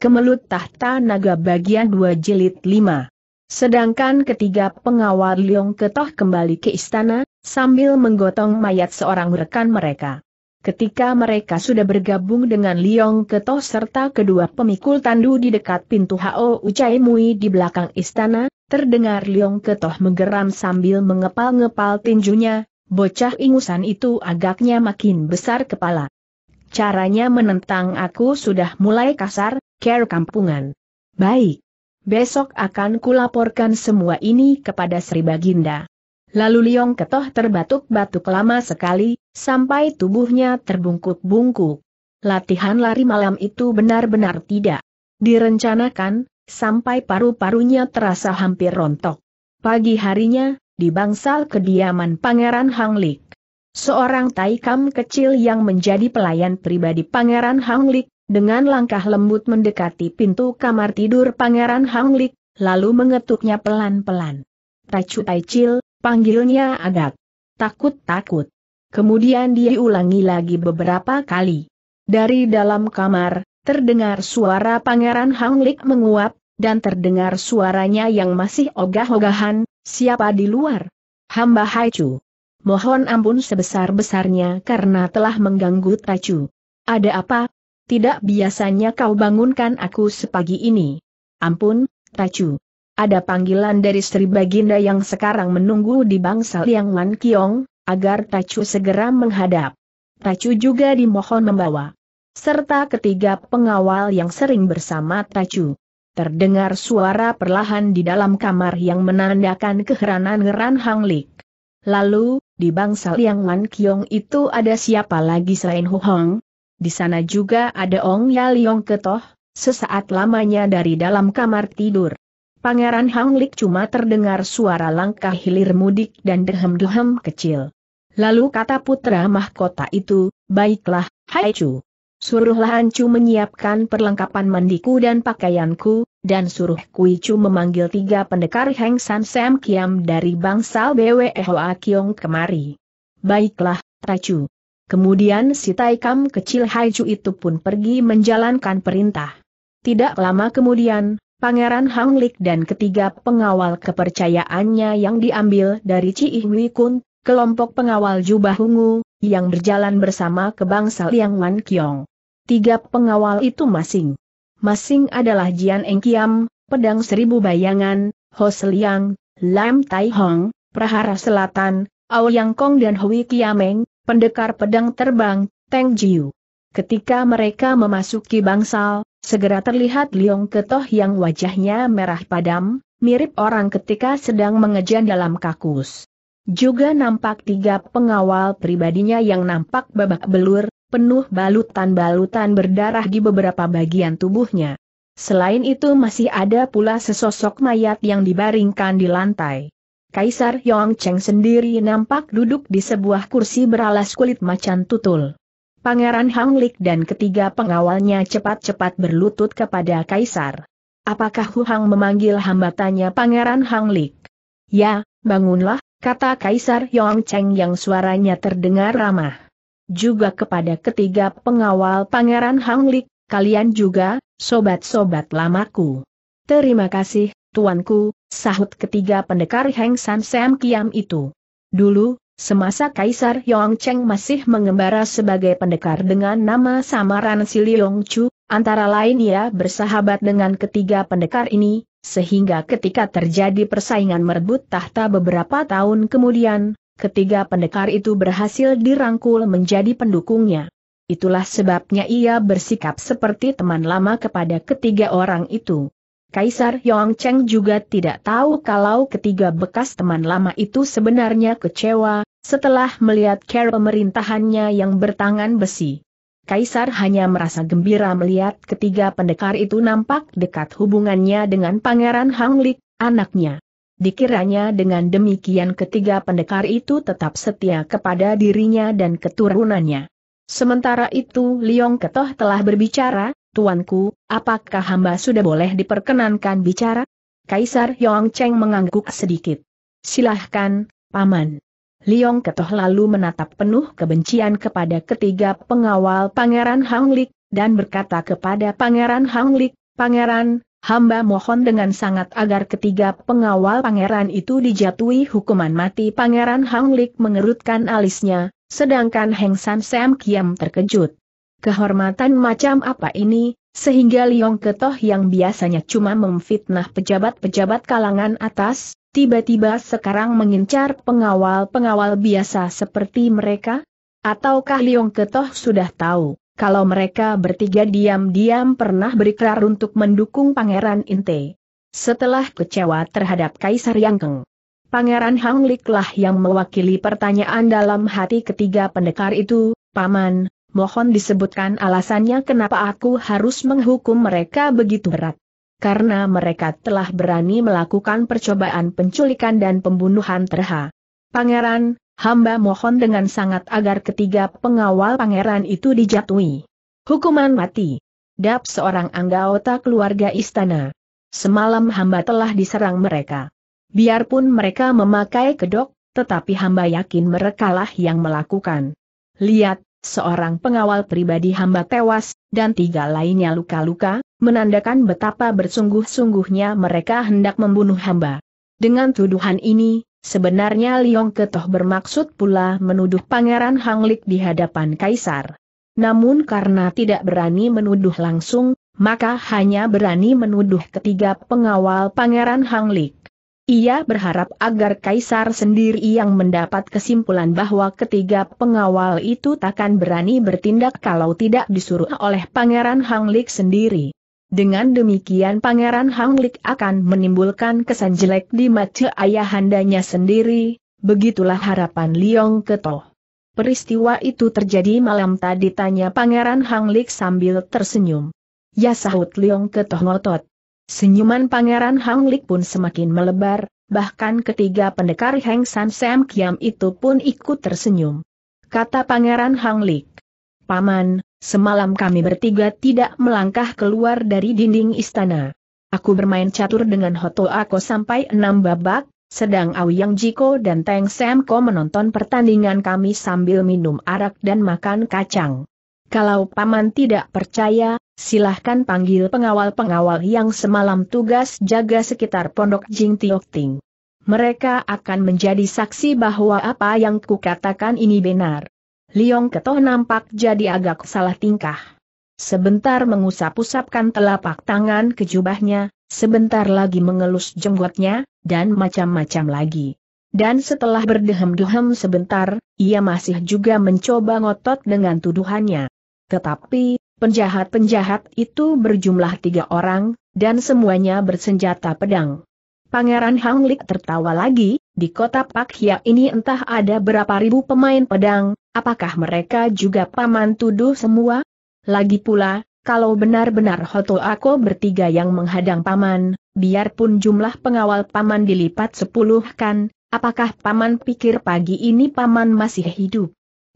Kemelut Tahta Naga bagian 2 jilid 5. Sedangkan ketiga pengawal Liong Ketoh kembali ke istana, sambil menggotong mayat seorang rekan mereka. Ketika mereka sudah bergabung dengan Liong Ketoh serta kedua pemikul tandu di dekat pintu Hao Ucai Mui di belakang istana, terdengar Liong Ketoh menggeram sambil mengepal-ngepal tinjunya, bocah ingusan itu agaknya makin besar kepala caranya menentang aku sudah mulai kasar, care kampungan. Baik. Besok akan kulaporkan semua ini kepada Sri Baginda. Lalu Liong Ketoh terbatuk-batuk lama sekali, sampai tubuhnya terbungkuk-bungkuk. Latihan lari malam itu benar-benar tidak direncanakan, sampai paru-parunya terasa hampir rontok. Pagi harinya, di bangsal kediaman Pangeran Hanglik. Seorang taikam kecil yang menjadi pelayan pribadi Pangeran Hanglik, dengan langkah lembut mendekati pintu kamar tidur Pangeran Hanglik, lalu mengetuknya pelan-pelan. Tacu Aicil, panggilnya agak takut-takut. Kemudian dia ulangi lagi beberapa kali. Dari dalam kamar, terdengar suara Pangeran Hanglik menguap, dan terdengar suaranya yang masih ogah-ogahan, siapa di luar? Hamba Haicu. Mohon ampun sebesar-besarnya karena telah mengganggu Tacu. Ada apa, tidak biasanya kau bangunkan aku sepagi ini. Ampun, Tacu. Ada panggilan dari Sri Baginda yang sekarang menunggu di bangsal yang Wan Kiong, agar Tacu segera menghadap. Tacu juga dimohon membawa. Serta ketiga pengawal yang sering bersama Tacu. Terdengar suara perlahan di dalam kamar yang menandakan keheranan Ngeran Hang Lik. Lalu, di bangsal yang Wan Kiong itu ada siapa lagi selain Hu Hong? Di sana juga ada Ong Yong ya ketoh, sesaat lamanya dari dalam kamar tidur. Pangeran Hang Lik cuma terdengar suara langkah hilir mudik dan dehem-dehem kecil. Lalu kata putra mahkota itu, baiklah, Hai Chu, Suruhlah Ancu menyiapkan perlengkapan mandiku dan pakaianku, dan suruh Kui Chu memanggil tiga pendekar Heng San Sam Kiam dari bangsal BWE Hoa Kiong kemari. Baiklah, Chu. Kemudian si Taikam kecil Haiju itu pun pergi menjalankan perintah. Tidak lama kemudian, Pangeran Hang Lik dan ketiga pengawal kepercayaannya yang diambil dari Ciihui Kun, kelompok pengawal jubah ungu, yang berjalan bersama ke bangsa Liang Wan Kiong. Tiga pengawal itu masing. Masing adalah Jian Eng Kiam, Pedang Seribu Bayangan, Ho Liang, Lam Tai Hong, Prahara Selatan, Ao Yang Kong dan Hui Kiameng, pendekar pedang terbang, Teng Jiu. Ketika mereka memasuki bangsal, segera terlihat Liong Ketoh yang wajahnya merah padam, mirip orang ketika sedang mengejan dalam kakus. Juga nampak tiga pengawal pribadinya yang nampak babak belur, penuh balutan-balutan berdarah di beberapa bagian tubuhnya. Selain itu masih ada pula sesosok mayat yang dibaringkan di lantai. Kaisar Cheng sendiri nampak duduk di sebuah kursi beralas kulit macan tutul. Pangeran Hang Lik dan ketiga pengawalnya cepat-cepat berlutut kepada Kaisar. Apakah Hu Hang memanggil hambatannya tanya Pangeran Lik? Ya, bangunlah, kata Kaisar Cheng yang suaranya terdengar ramah. Juga kepada ketiga pengawal Pangeran Hang Lik, kalian juga, sobat-sobat lamaku. Terima kasih, Tuanku, sahut ketiga pendekar Heng San Sam Kiam itu. Dulu, semasa Kaisar Yong Cheng masih mengembara sebagai pendekar dengan nama samaran Sili Chu, antara lain ia bersahabat dengan ketiga pendekar ini, sehingga ketika terjadi persaingan merebut tahta beberapa tahun kemudian, ketiga pendekar itu berhasil dirangkul menjadi pendukungnya. Itulah sebabnya ia bersikap seperti teman lama kepada ketiga orang itu. Kaisar Yong Cheng juga tidak tahu kalau ketiga bekas teman lama itu sebenarnya kecewa, setelah melihat cara pemerintahannya yang bertangan besi. Kaisar hanya merasa gembira melihat ketiga pendekar itu nampak dekat hubungannya dengan Pangeran Hanglik, anaknya. Dikiranya dengan demikian ketiga pendekar itu tetap setia kepada dirinya dan keturunannya. Sementara itu Liong Ketoh telah berbicara, Tuanku, apakah hamba sudah boleh diperkenankan bicara? Kaisar Yong Cheng mengangguk sedikit. Silahkan, Paman. Liong Ketoh lalu menatap penuh kebencian kepada ketiga pengawal Pangeran Hanglik, dan berkata kepada Pangeran Hanglik, Pangeran, hamba mohon dengan sangat agar ketiga pengawal pangeran itu dijatuhi hukuman mati. Pangeran Hanglik mengerutkan alisnya, sedangkan Heng San Sam Kiam terkejut. Kehormatan macam apa ini, sehingga Liong Ketoh yang biasanya cuma memfitnah pejabat-pejabat kalangan atas, tiba-tiba sekarang mengincar pengawal-pengawal biasa seperti mereka? Ataukah Liong Ketoh sudah tahu, kalau mereka bertiga diam-diam pernah berikrar untuk mendukung Pangeran Inte? Setelah kecewa terhadap Kaisar Yang Pangeran Hang Liklah yang mewakili pertanyaan dalam hati ketiga pendekar itu, Paman, mohon disebutkan alasannya kenapa aku harus menghukum mereka begitu berat. Karena mereka telah berani melakukan percobaan penculikan dan pembunuhan terha. Pangeran, hamba mohon dengan sangat agar ketiga pengawal pangeran itu dijatuhi. Hukuman mati. Dap seorang anggota keluarga istana. Semalam hamba telah diserang mereka. Biarpun mereka memakai kedok, tetapi hamba yakin merekalah yang melakukan. Lihat, seorang pengawal pribadi hamba tewas, dan tiga lainnya luka-luka, menandakan betapa bersungguh-sungguhnya mereka hendak membunuh hamba. Dengan tuduhan ini, sebenarnya Liong Ketoh bermaksud pula menuduh Pangeran Hanglik di hadapan Kaisar. Namun karena tidak berani menuduh langsung, maka hanya berani menuduh ketiga pengawal Pangeran Hanglik. Ia berharap agar Kaisar sendiri yang mendapat kesimpulan bahwa ketiga pengawal itu takkan berani bertindak kalau tidak disuruh oleh Pangeran Hang Hanglik sendiri. Dengan demikian Pangeran Hang Hanglik akan menimbulkan kesan jelek di mata ayahandanya sendiri, begitulah harapan Liong Ketoh. Peristiwa itu terjadi malam tadi tanya Pangeran Hang Hanglik sambil tersenyum. Ya sahut Liong Ketoh ngotot. Senyuman Pangeran Hang Lik pun semakin melebar, bahkan ketiga pendekar Heng San Sam Kiam itu pun ikut tersenyum. Kata Pangeran Hang Lik, Paman, semalam kami bertiga tidak melangkah keluar dari dinding istana. Aku bermain catur dengan Hoto Ako sampai enam babak, sedang Auyang Jiko dan Teng Sam Ko menonton pertandingan kami sambil minum arak dan makan kacang. Kalau Paman tidak percaya, silahkan panggil pengawal-pengawal yang semalam tugas jaga sekitar pondok Jing Tiok Ting. Mereka akan menjadi saksi bahwa apa yang kukatakan ini benar. Liong Ketoh nampak jadi agak salah tingkah. Sebentar mengusap-usapkan telapak tangan ke jubahnya, sebentar lagi mengelus jenggotnya, dan macam-macam lagi. Dan setelah berdehem-dehem sebentar, ia masih juga mencoba ngotot dengan tuduhannya. Tetapi, penjahat-penjahat itu berjumlah tiga orang, dan semuanya bersenjata pedang. Pangeran Hang Hanglik tertawa lagi, di kota Pak Hia ini entah ada berapa ribu pemain pedang, apakah mereka juga paman tuduh semua? Lagi pula, kalau benar-benar Hoto Ako bertiga yang menghadang paman, biarpun jumlah pengawal paman dilipat sepuluh kan, apakah paman pikir pagi ini paman masih hidup?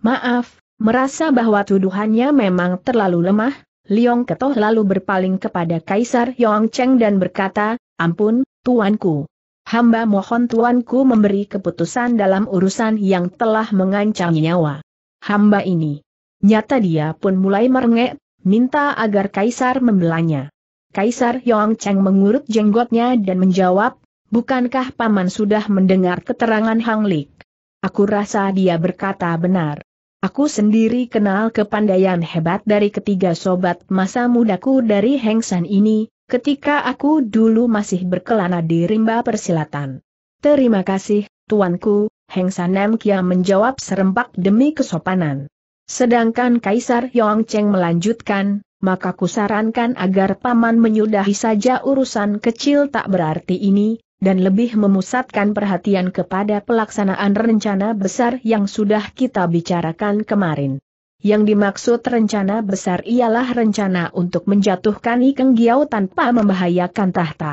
Maaf, Merasa bahwa tuduhannya memang terlalu lemah, Liong Ketoh lalu berpaling kepada Kaisar Cheng dan berkata, Ampun, Tuanku. Hamba mohon Tuanku memberi keputusan dalam urusan yang telah mengancam nyawa. Hamba ini. Nyata dia pun mulai merengek, minta agar Kaisar membelanya. Kaisar Cheng mengurut jenggotnya dan menjawab, Bukankah Paman sudah mendengar keterangan Hang Lik? Aku rasa dia berkata benar. Aku sendiri kenal kepandaian hebat dari ketiga sobat masa mudaku dari Hengsan ini, ketika aku dulu masih berkelana di rimba persilatan. Terima kasih, tuanku, Hengsan Namkia menjawab serempak demi kesopanan. Sedangkan Kaisar Cheng melanjutkan, maka kusarankan agar paman menyudahi saja urusan kecil tak berarti ini, dan lebih memusatkan perhatian kepada pelaksanaan rencana besar yang sudah kita bicarakan kemarin. Yang dimaksud rencana besar ialah rencana untuk menjatuhkan Ikeng Giau tanpa membahayakan tahta.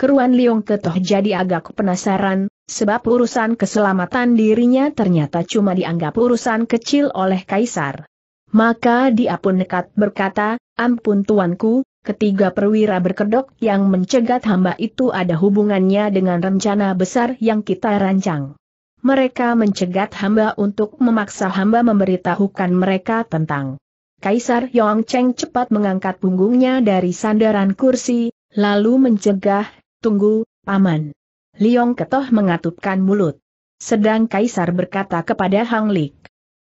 Keruan Liong Ketoh jadi agak penasaran, sebab urusan keselamatan dirinya ternyata cuma dianggap urusan kecil oleh Kaisar. Maka dia pun nekat berkata, ampun tuanku, Ketiga perwira berkedok yang mencegat hamba itu ada hubungannya dengan rencana besar yang kita rancang. Mereka mencegat hamba untuk memaksa hamba memberitahukan mereka tentang Kaisar Yong Cheng cepat mengangkat punggungnya dari sandaran kursi, lalu mencegah, tunggu, paman. Liong Ketoh mengatupkan mulut. Sedang Kaisar berkata kepada Hang Lik.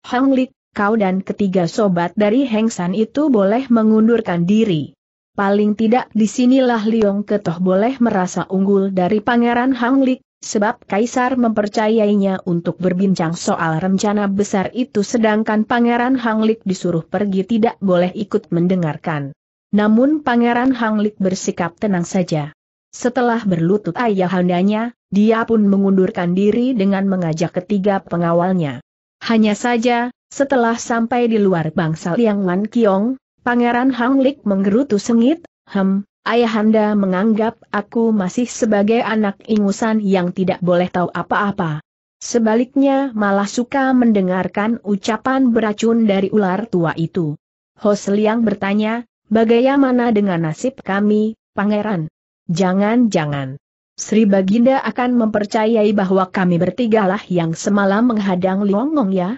Hang Lik, kau dan ketiga sobat dari Heng San itu boleh mengundurkan diri. Paling tidak disinilah Liong Ketoh boleh merasa unggul dari Pangeran Hang Hanglik, sebab Kaisar mempercayainya untuk berbincang soal rencana besar itu sedangkan Pangeran Hang Hanglik disuruh pergi tidak boleh ikut mendengarkan. Namun Pangeran Hang Hanglik bersikap tenang saja. Setelah berlutut ayahandanya, dia pun mengundurkan diri dengan mengajak ketiga pengawalnya. Hanya saja, setelah sampai di luar bangsa Liang Wan Kiong, Pangeran Hang Hanglik menggerutu sengit, hem, ayahanda menganggap aku masih sebagai anak ingusan yang tidak boleh tahu apa-apa. Sebaliknya malah suka mendengarkan ucapan beracun dari ular tua itu. Hos Liang bertanya, bagaimana dengan nasib kami, pangeran? Jangan-jangan. Sri Baginda akan mempercayai bahwa kami bertigalah yang semalam menghadang Liongong ya?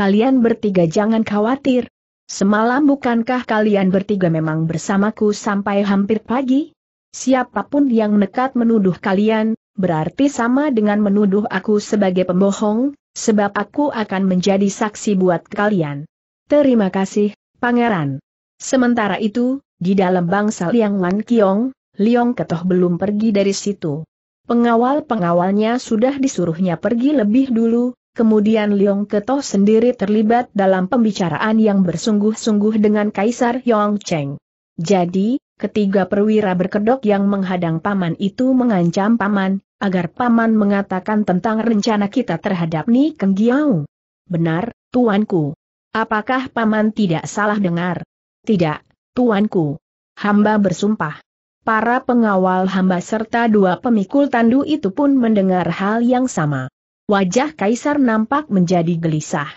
Kalian bertiga jangan khawatir, Semalam bukankah kalian bertiga memang bersamaku sampai hampir pagi? Siapapun yang nekat menuduh kalian, berarti sama dengan menuduh aku sebagai pembohong, sebab aku akan menjadi saksi buat kalian. Terima kasih, Pangeran. Sementara itu, di dalam bangsa Liang Wan Kiong, Liong Ketoh belum pergi dari situ. Pengawal-pengawalnya sudah disuruhnya pergi lebih dulu, kemudian Liong Keto sendiri terlibat dalam pembicaraan yang bersungguh-sungguh dengan Kaisar Yong Cheng. Jadi, ketiga perwira berkedok yang menghadang paman itu mengancam paman, agar paman mengatakan tentang rencana kita terhadap Ni Keng Giao. Benar, tuanku. Apakah paman tidak salah dengar? Tidak, tuanku. Hamba bersumpah. Para pengawal hamba serta dua pemikul tandu itu pun mendengar hal yang sama. Wajah Kaisar nampak menjadi gelisah.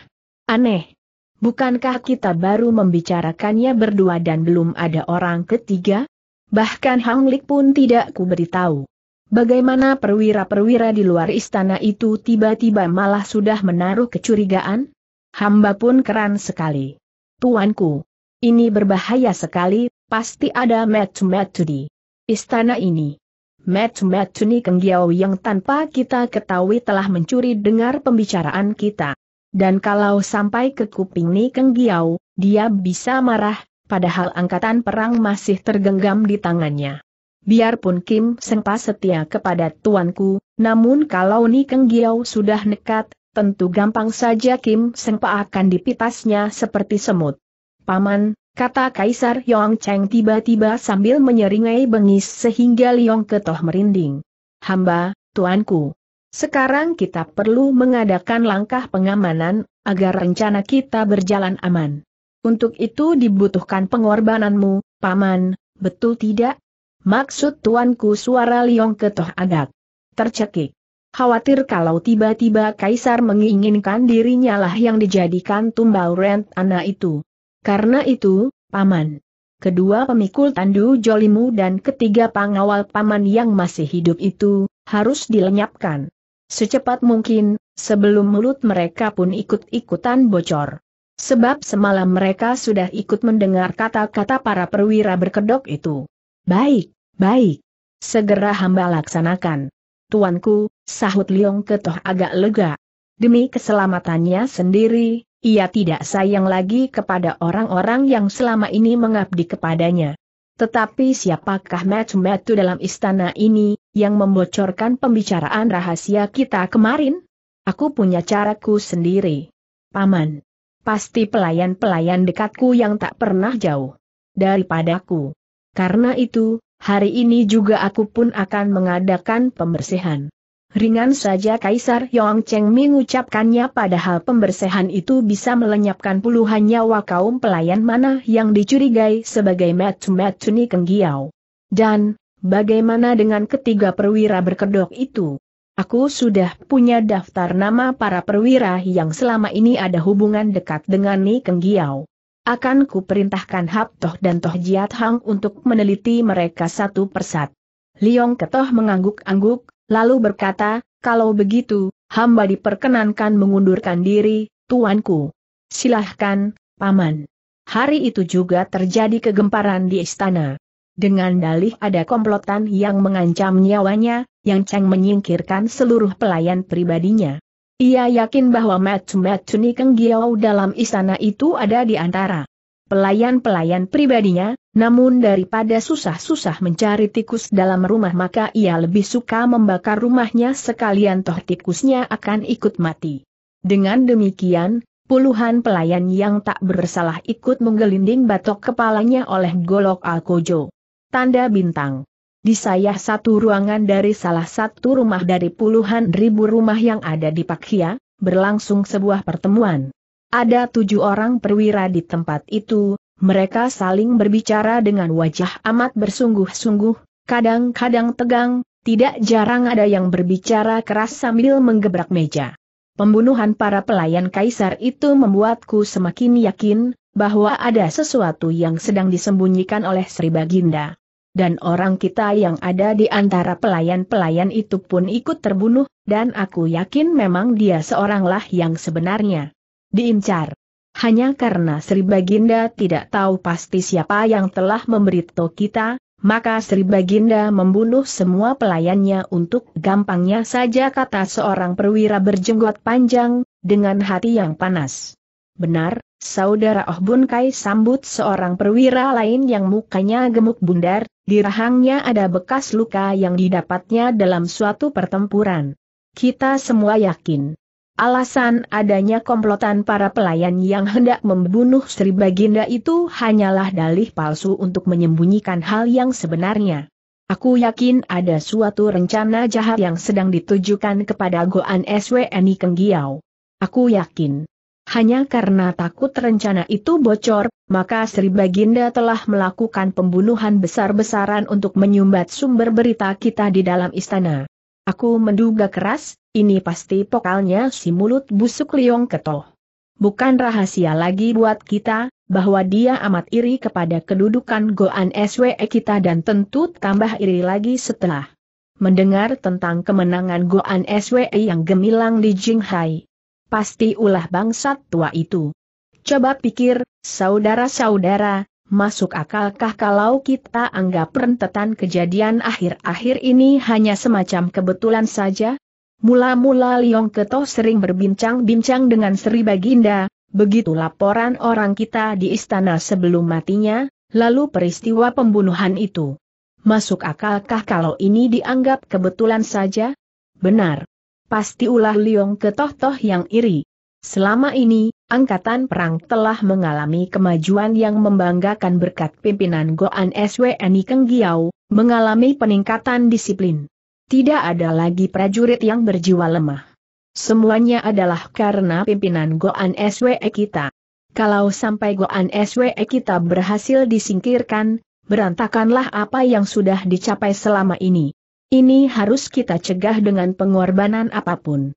Aneh. Bukankah kita baru membicarakannya berdua dan belum ada orang ketiga? Bahkan Hang Lik pun tidak kuberitahu. Bagaimana perwira-perwira di luar istana itu tiba-tiba malah sudah menaruh kecurigaan? Hamba pun keran sekali. Tuanku, ini berbahaya sekali, pasti ada metu-metu di istana ini. Matt Matt Tuni Kenggiao yang tanpa kita ketahui telah mencuri dengar pembicaraan kita. Dan kalau sampai ke kuping Ni Kenggiao, dia bisa marah, padahal angkatan perang masih tergenggam di tangannya. Biarpun Kim Sengpa setia kepada tuanku, namun kalau Ni Kenggiao sudah nekat, tentu gampang saja Kim Sengpa akan dipitasnya seperti semut. Paman, Kata Kaisar Yong Cheng tiba-tiba sambil menyeringai bengis sehingga Liong Ketoh merinding. Hamba, tuanku. Sekarang kita perlu mengadakan langkah pengamanan, agar rencana kita berjalan aman. Untuk itu dibutuhkan pengorbananmu, Paman, betul tidak? Maksud tuanku suara Liong Ketoh agak tercekik. Khawatir kalau tiba-tiba Kaisar menginginkan dirinya lah yang dijadikan tumbal rent anak itu. Karena itu, Paman, kedua pemikul tandu jolimu dan ketiga pengawal Paman yang masih hidup itu, harus dilenyapkan. Secepat mungkin, sebelum mulut mereka pun ikut-ikutan bocor. Sebab semalam mereka sudah ikut mendengar kata-kata para perwira berkedok itu. Baik, baik. Segera hamba laksanakan. Tuanku, sahut Liong Ketoh agak lega. Demi keselamatannya sendiri, ia tidak sayang lagi kepada orang-orang yang selama ini mengabdi kepadanya. Tetapi siapakah metu-metu dalam istana ini, yang membocorkan pembicaraan rahasia kita kemarin? Aku punya caraku sendiri. Paman. Pasti pelayan-pelayan dekatku yang tak pernah jauh. Daripadaku. Karena itu, hari ini juga aku pun akan mengadakan pembersihan. Ringan saja Kaisar Yong Cheng mengucapkannya padahal pembersihan itu bisa melenyapkan puluhan nyawa kaum pelayan mana yang dicurigai sebagai Matsumatsuni Kenggiao. Dan, bagaimana dengan ketiga perwira berkedok itu? Aku sudah punya daftar nama para perwira yang selama ini ada hubungan dekat dengan Ni Kenggiao. Akan kuperintahkan Hap Toh dan Toh Jiat Hang untuk meneliti mereka satu persat. Liong Ketoh mengangguk-angguk, lalu berkata, kalau begitu, hamba diperkenankan mengundurkan diri, tuanku. Silahkan, paman. Hari itu juga terjadi kegemparan di istana. Dengan dalih ada komplotan yang mengancam nyawanya, Yang ceng menyingkirkan seluruh pelayan pribadinya. Ia yakin bahwa Matsu Matsu Nikeng giao dalam istana itu ada di antara pelayan-pelayan pribadinya, namun daripada susah-susah mencari tikus dalam rumah maka ia lebih suka membakar rumahnya sekalian toh tikusnya akan ikut mati. Dengan demikian, puluhan pelayan yang tak bersalah ikut menggelinding batok kepalanya oleh golok Alkojo. Tanda bintang. Di saya satu ruangan dari salah satu rumah dari puluhan ribu rumah yang ada di Pakia, berlangsung sebuah pertemuan. Ada tujuh orang perwira di tempat itu, mereka saling berbicara dengan wajah amat bersungguh-sungguh, kadang-kadang tegang, tidak jarang ada yang berbicara keras sambil menggebrak meja. Pembunuhan para pelayan kaisar itu membuatku semakin yakin, bahwa ada sesuatu yang sedang disembunyikan oleh Sri Baginda. Dan orang kita yang ada di antara pelayan-pelayan itu pun ikut terbunuh, dan aku yakin memang dia seoranglah yang sebenarnya diincar. Hanya karena Sri Baginda tidak tahu pasti siapa yang telah memberitahu kita, maka Sri Baginda membunuh semua pelayannya untuk gampangnya saja kata seorang perwira berjenggot panjang, dengan hati yang panas. Benar, saudara Oh Bun Kai sambut seorang perwira lain yang mukanya gemuk bundar, di rahangnya ada bekas luka yang didapatnya dalam suatu pertempuran. Kita semua yakin Alasan adanya komplotan para pelayan yang hendak membunuh Sri Baginda itu hanyalah dalih palsu untuk menyembunyikan hal yang sebenarnya. Aku yakin ada suatu rencana jahat yang sedang ditujukan kepada Goan SWNI Kenggiau. Aku yakin. Hanya karena takut rencana itu bocor, maka Sri Baginda telah melakukan pembunuhan besar-besaran untuk menyumbat sumber berita kita di dalam istana. Aku menduga keras, ini pasti pokalnya si mulut busuk Liong Ketoh. Bukan rahasia lagi buat kita, bahwa dia amat iri kepada kedudukan Goan SWE kita dan tentu tambah iri lagi setelah mendengar tentang kemenangan Goan SWE yang gemilang di Jinghai. Pasti ulah bangsat tua itu. Coba pikir, saudara-saudara, masuk akalkah kalau kita anggap rentetan kejadian akhir-akhir ini hanya semacam kebetulan saja? Mula-mula Liong Keto sering berbincang-bincang dengan Sri Baginda, begitu laporan orang kita di istana sebelum matinya, lalu peristiwa pembunuhan itu. Masuk akalkah kalau ini dianggap kebetulan saja? Benar. Pasti ulah Liong Ketoh-toh yang iri. Selama ini, Angkatan Perang telah mengalami kemajuan yang membanggakan berkat pimpinan Goan SWNI Keng Giau, mengalami peningkatan disiplin. Tidak ada lagi prajurit yang berjiwa lemah. Semuanya adalah karena pimpinan Goan SWE kita. Kalau sampai Goan SWE kita berhasil disingkirkan, berantakanlah apa yang sudah dicapai selama ini. Ini harus kita cegah dengan pengorbanan apapun.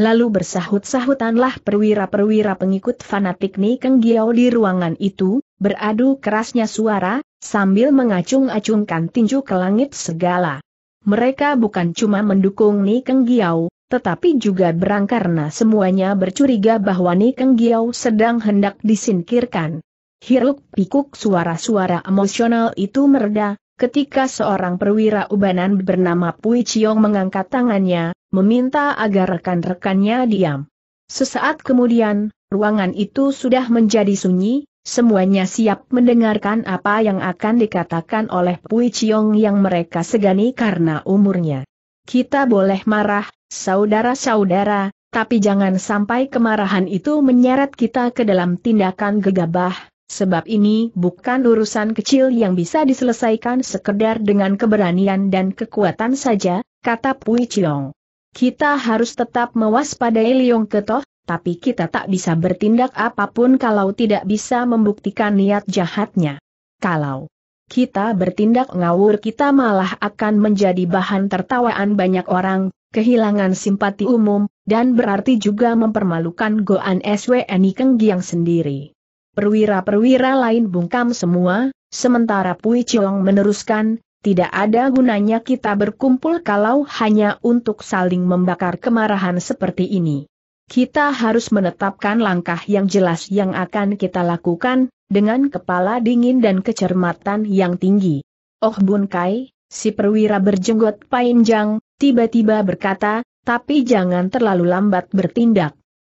Lalu bersahut-sahutanlah perwira-perwira pengikut fanatik Ni Keng Giao di ruangan itu, beradu kerasnya suara, sambil mengacung-acungkan tinju ke langit segala. Mereka bukan cuma mendukung Ni Keng Giao, tetapi juga berang karena semuanya bercuriga bahwa Ni Keng Giao sedang hendak disingkirkan. Hiruk pikuk suara-suara emosional itu mereda, ketika seorang perwira ubanan bernama Pui Chiong mengangkat tangannya, meminta agar rekan-rekannya diam. Sesaat kemudian, ruangan itu sudah menjadi sunyi, semuanya siap mendengarkan apa yang akan dikatakan oleh Pui Chiong yang mereka segani karena umurnya. Kita boleh marah, saudara-saudara, tapi jangan sampai kemarahan itu menyeret kita ke dalam tindakan gegabah, sebab ini bukan urusan kecil yang bisa diselesaikan sekedar dengan keberanian dan kekuatan saja, kata Pui Chiong. Kita harus tetap mewaspadai Liong Ketoh, tapi kita tak bisa bertindak apapun kalau tidak bisa membuktikan niat jahatnya. Kalau kita bertindak ngawur kita malah akan menjadi bahan tertawaan banyak orang, kehilangan simpati umum, dan berarti juga mempermalukan Goan SWNI Kenggiang sendiri. Perwira-perwira lain bungkam semua, sementara Pui Chiong meneruskan, tidak ada gunanya kita berkumpul kalau hanya untuk saling membakar kemarahan seperti ini. Kita harus menetapkan langkah yang jelas yang akan kita lakukan, dengan kepala dingin dan kecermatan yang tinggi. Oh Bun Kai, si perwira berjenggot panjang, tiba-tiba berkata, tapi jangan terlalu lambat bertindak.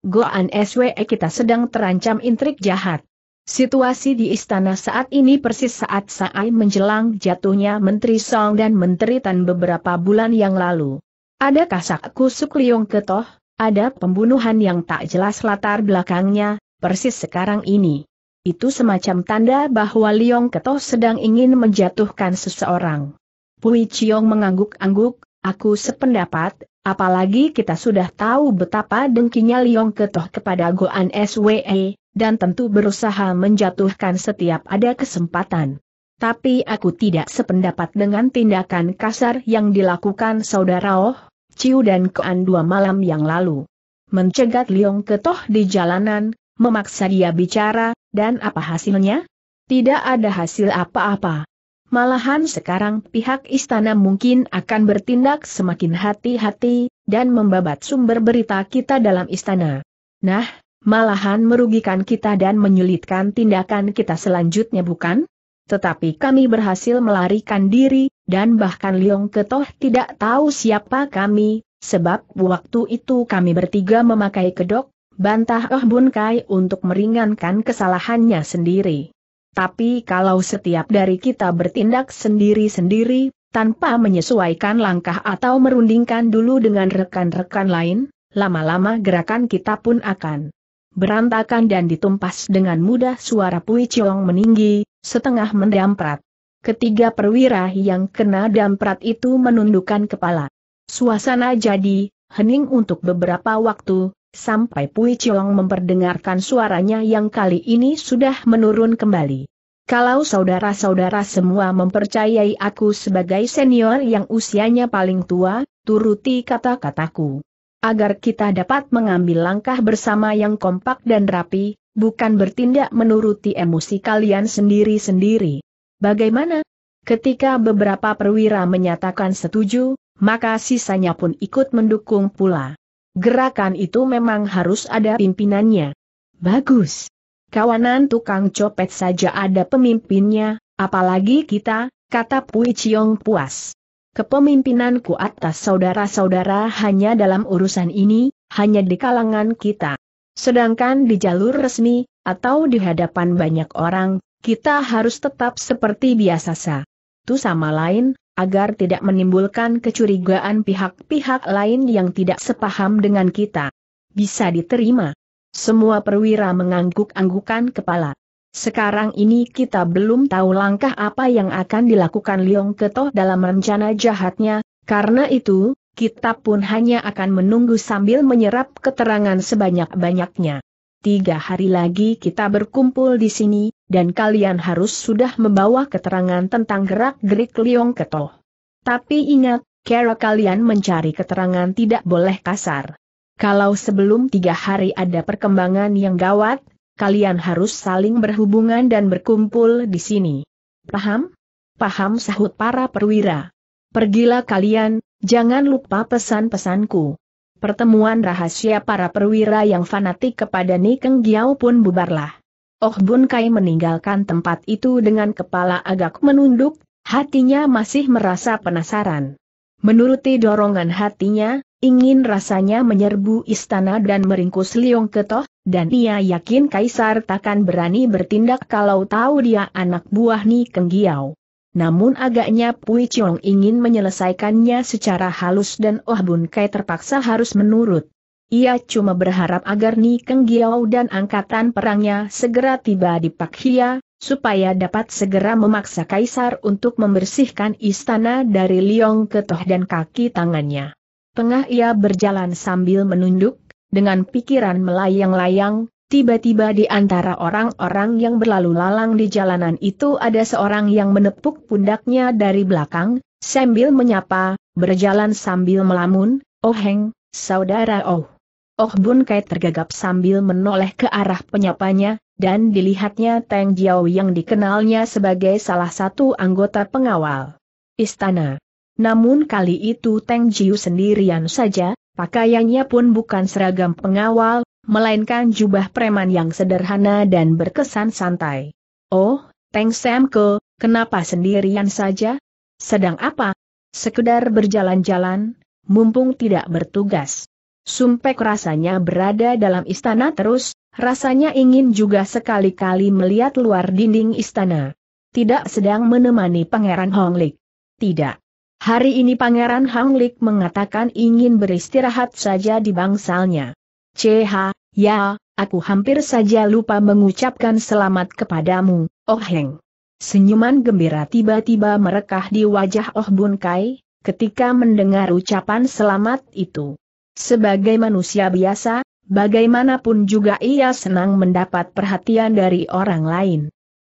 Goan SWE kita sedang terancam intrik jahat. Situasi di istana saat ini persis saat Saai menjelang jatuhnya Menteri Song dan Menteri Tan beberapa bulan yang lalu. Ada kasak kusuk liung ketoh, ada pembunuhan yang tak jelas latar belakangnya, persis sekarang ini. Itu semacam tanda bahwa Liong Ketoh sedang ingin menjatuhkan seseorang. Pui Chiong mengangguk-angguk, aku sependapat, Apalagi kita sudah tahu betapa dengkinya Liong Ketoh kepada Goan SWE, dan tentu berusaha menjatuhkan setiap ada kesempatan. Tapi aku tidak sependapat dengan tindakan kasar yang dilakukan saudara Oh, Ciu dan Koan dua malam yang lalu. Mencegat Liong Ketoh di jalanan, memaksa dia bicara, dan apa hasilnya? Tidak ada hasil apa-apa. Malahan sekarang pihak istana mungkin akan bertindak semakin hati-hati, dan membabat sumber berita kita dalam istana. Nah, malahan merugikan kita dan menyulitkan tindakan kita selanjutnya bukan? Tetapi kami berhasil melarikan diri, dan bahkan Liong Ketoh tidak tahu siapa kami, sebab waktu itu kami bertiga memakai kedok, bantah Oh Bun Kai untuk meringankan kesalahannya sendiri. Tapi kalau setiap dari kita bertindak sendiri-sendiri, tanpa menyesuaikan langkah atau merundingkan dulu dengan rekan-rekan lain, lama-lama gerakan kita pun akan berantakan dan ditumpas dengan mudah suara Pui Chong meninggi, setengah mendamprat. Ketiga perwira yang kena damprat itu menundukkan kepala. Suasana jadi, hening untuk beberapa waktu, sampai Pui Chiong memperdengarkan suaranya yang kali ini sudah menurun kembali. Kalau saudara-saudara semua mempercayai aku sebagai senior yang usianya paling tua, turuti kata-kataku. Agar kita dapat mengambil langkah bersama yang kompak dan rapi, bukan bertindak menuruti emosi kalian sendiri-sendiri. Bagaimana? Ketika beberapa perwira menyatakan setuju, maka sisanya pun ikut mendukung pula. Gerakan itu memang harus ada pimpinannya. Bagus. Kawanan tukang copet saja ada pemimpinnya, apalagi kita, kata Pui Chiong puas. Kepemimpinanku atas saudara-saudara hanya dalam urusan ini, hanya di kalangan kita. Sedangkan di jalur resmi, atau di hadapan banyak orang, kita harus tetap seperti biasa sa. Tu sama lain, agar tidak menimbulkan kecurigaan pihak-pihak lain yang tidak sepaham dengan kita. Bisa diterima. Semua perwira mengangguk-anggukan kepala. Sekarang ini kita belum tahu langkah apa yang akan dilakukan Liong Ketoh dalam rencana jahatnya, karena itu, kita pun hanya akan menunggu sambil menyerap keterangan sebanyak-banyaknya. Tiga hari lagi kita berkumpul di sini, dan kalian harus sudah membawa keterangan tentang gerak-gerik Liong Keto. Tapi ingat, cara kalian mencari keterangan tidak boleh kasar. Kalau sebelum tiga hari ada perkembangan yang gawat, kalian harus saling berhubungan dan berkumpul di sini. Paham? Paham sahut para perwira. Pergilah kalian, jangan lupa pesan-pesanku. Pertemuan rahasia para perwira yang fanatik kepada Nikeng Giao pun bubarlah. Oh Bun Kai meninggalkan tempat itu dengan kepala agak menunduk, hatinya masih merasa penasaran. Menuruti dorongan hatinya, ingin rasanya menyerbu istana dan meringkus Liong Ketoh, dan ia yakin Kaisar takkan berani bertindak kalau tahu dia anak buah Ni Kenggiao. Namun agaknya Pui Chong ingin menyelesaikannya secara halus dan Oh Bun Kai terpaksa harus menurut. Ia cuma berharap agar Ni Keng Giau dan angkatan perangnya segera tiba di Hia, supaya dapat segera memaksa Kaisar untuk membersihkan istana dari liong ketoh dan kaki tangannya. Tengah ia berjalan sambil menunduk, dengan pikiran melayang-layang, tiba-tiba di antara orang-orang yang berlalu lalang di jalanan itu ada seorang yang menepuk pundaknya dari belakang, sambil menyapa, berjalan sambil melamun, Oheng, oh Saudara Oh. Oh Bun Kai tergagap sambil menoleh ke arah penyapanya, dan dilihatnya Teng Jiao yang dikenalnya sebagai salah satu anggota pengawal istana. Namun kali itu Teng Jiu sendirian saja, pakaiannya pun bukan seragam pengawal, melainkan jubah preman yang sederhana dan berkesan santai. Oh, Teng Samke, kenapa sendirian saja? Sedang apa? Sekedar berjalan-jalan, mumpung tidak bertugas. Sumpek rasanya berada dalam istana terus, rasanya ingin juga sekali-kali melihat luar dinding istana. Tidak sedang menemani Pangeran Honglik. Tidak. Hari ini Pangeran Honglik mengatakan ingin beristirahat saja di bangsalnya. CH, ya, aku hampir saja lupa mengucapkan selamat kepadamu, Oh Heng. Senyuman gembira tiba-tiba merekah di wajah Oh Bun Kai, ketika mendengar ucapan selamat itu. Sebagai manusia biasa, bagaimanapun juga ia senang mendapat perhatian dari orang lain.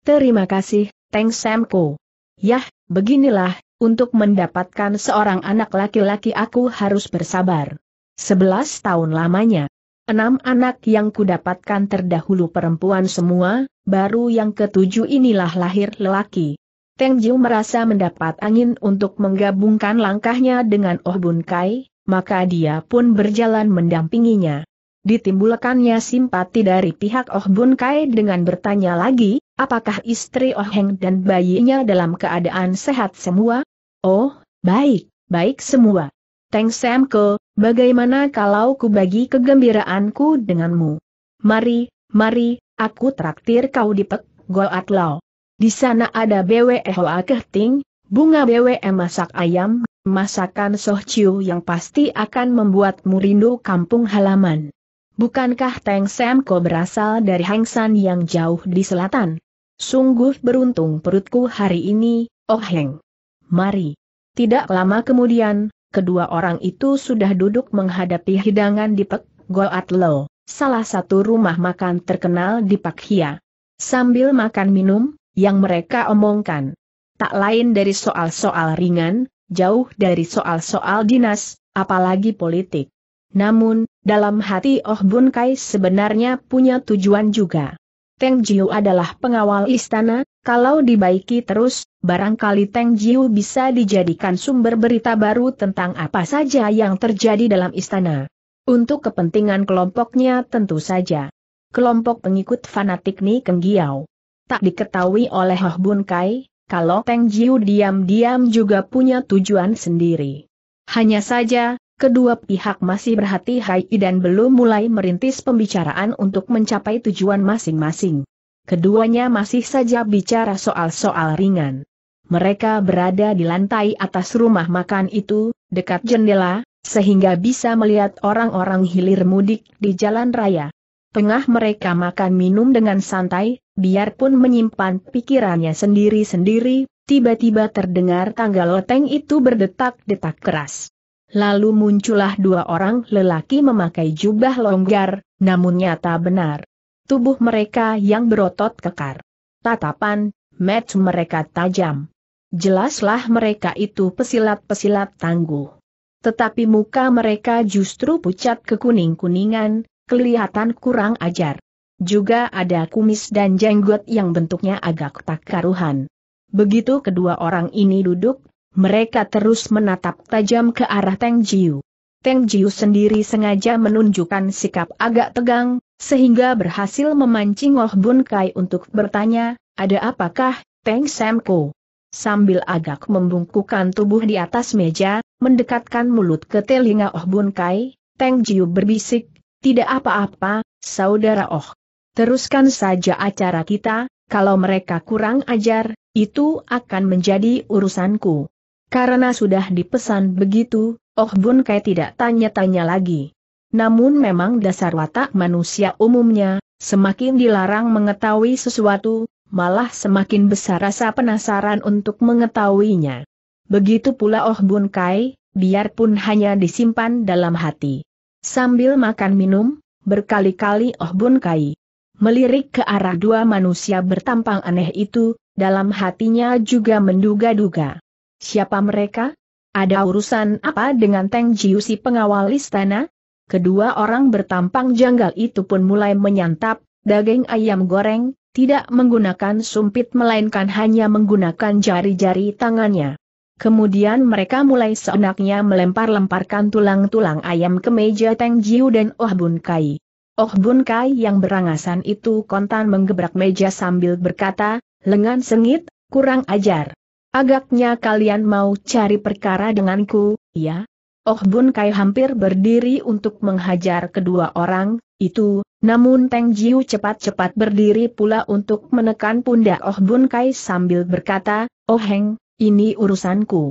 Terima kasih, Teng Samko. Yah, beginilah, untuk mendapatkan seorang anak laki-laki aku harus bersabar. Sebelas tahun lamanya. Enam anak yang kudapatkan terdahulu perempuan semua, baru yang ketujuh inilah lahir lelaki. Teng Jiu merasa mendapat angin untuk menggabungkan langkahnya dengan Oh Bun Kai, maka dia pun berjalan mendampinginya. Ditimbulkannya simpati dari pihak Oh Bun Kai dengan bertanya lagi, apakah istri Oh Heng dan bayinya dalam keadaan sehat semua? Oh, baik, baik semua. Teng Samke, bagaimana kalau ku bagi kegembiraanku denganmu? Mari, mari, aku traktir kau di Pek Goat Lao. Di sana ada BWE Hoa Kehting, bunga BWE masak ayam, masakan Sochiu yang pasti akan membuat rindu kampung halaman. Bukankah Teng Semko berasal dari Hengsan yang jauh di selatan? Sungguh beruntung perutku hari ini, Oh Heng. Mari. Tidak lama kemudian, kedua orang itu sudah duduk menghadapi hidangan di Pek Goat Lo, salah satu rumah makan terkenal di Hia. Sambil makan minum, yang mereka omongkan. Tak lain dari soal-soal ringan, jauh dari soal-soal dinas, apalagi politik. Namun, dalam hati Oh Bun Kai sebenarnya punya tujuan juga. Teng Jiu adalah pengawal istana, kalau dibaiki terus, barangkali Teng Jiu bisa dijadikan sumber berita baru tentang apa saja yang terjadi dalam istana. Untuk kepentingan kelompoknya tentu saja. Kelompok pengikut fanatik Ni keng Giao. Tak diketahui oleh Oh Bun Kai, kalau Peng Jiu diam-diam juga punya tujuan sendiri. Hanya saja, kedua pihak masih berhati-hati dan belum mulai merintis pembicaraan untuk mencapai tujuan masing-masing. Keduanya masih saja bicara soal-soal ringan. Mereka berada di lantai atas rumah makan itu, dekat jendela, sehingga bisa melihat orang-orang hilir mudik di jalan raya. Tengah mereka makan minum dengan santai, biarpun menyimpan pikirannya sendiri-sendiri, tiba-tiba terdengar tangga loteng itu berdetak-detak keras. Lalu muncullah dua orang lelaki memakai jubah longgar, namun nyata benar. Tubuh mereka yang berotot kekar. Tatapan, match mereka tajam. Jelaslah mereka itu pesilat-pesilat tangguh. Tetapi muka mereka justru pucat kekuning-kuningan, kelihatan kurang ajar. Juga ada kumis dan jenggot yang bentuknya agak tak karuhan. Begitu kedua orang ini duduk, mereka terus menatap tajam ke arah Teng Jiu. Teng Jiu sendiri sengaja menunjukkan sikap agak tegang, sehingga berhasil memancing Oh Bun Kai untuk bertanya, ada apakah, Teng Semko? Sambil agak membungkukkan tubuh di atas meja, mendekatkan mulut ke telinga Oh Bun Kai, Teng Jiu berbisik, tidak apa-apa, saudara Oh. Teruskan saja acara kita, kalau mereka kurang ajar, itu akan menjadi urusanku. Karena sudah dipesan begitu, Oh Bun Kai tidak tanya-tanya lagi. Namun memang dasar watak manusia umumnya, semakin dilarang mengetahui sesuatu, malah semakin besar rasa penasaran untuk mengetahuinya. Begitu pula Oh Bun Kai, biarpun hanya disimpan dalam hati. Sambil makan minum, berkali-kali Oh Bun Kai melirik ke arah dua manusia bertampang aneh itu, dalam hatinya juga menduga-duga. Siapa mereka? Ada urusan apa dengan Teng si pengawal istana? Kedua orang bertampang janggal itu pun mulai menyantap daging ayam goreng, tidak menggunakan sumpit melainkan hanya menggunakan jari-jari tangannya. Kemudian mereka mulai seenaknya melempar-lemparkan tulang-tulang ayam ke meja Teng Jiu dan Oh Bun Kai. Oh Bun Kai yang berangasan itu kontan menggebrak meja sambil berkata, lengan sengit, kurang ajar. Agaknya kalian mau cari perkara denganku, ya? Oh Bun Kai hampir berdiri untuk menghajar kedua orang, itu, namun Teng Jiu cepat-cepat berdiri pula untuk menekan pundak Oh Bun Kai sambil berkata, Oh Heng, ini urusanku.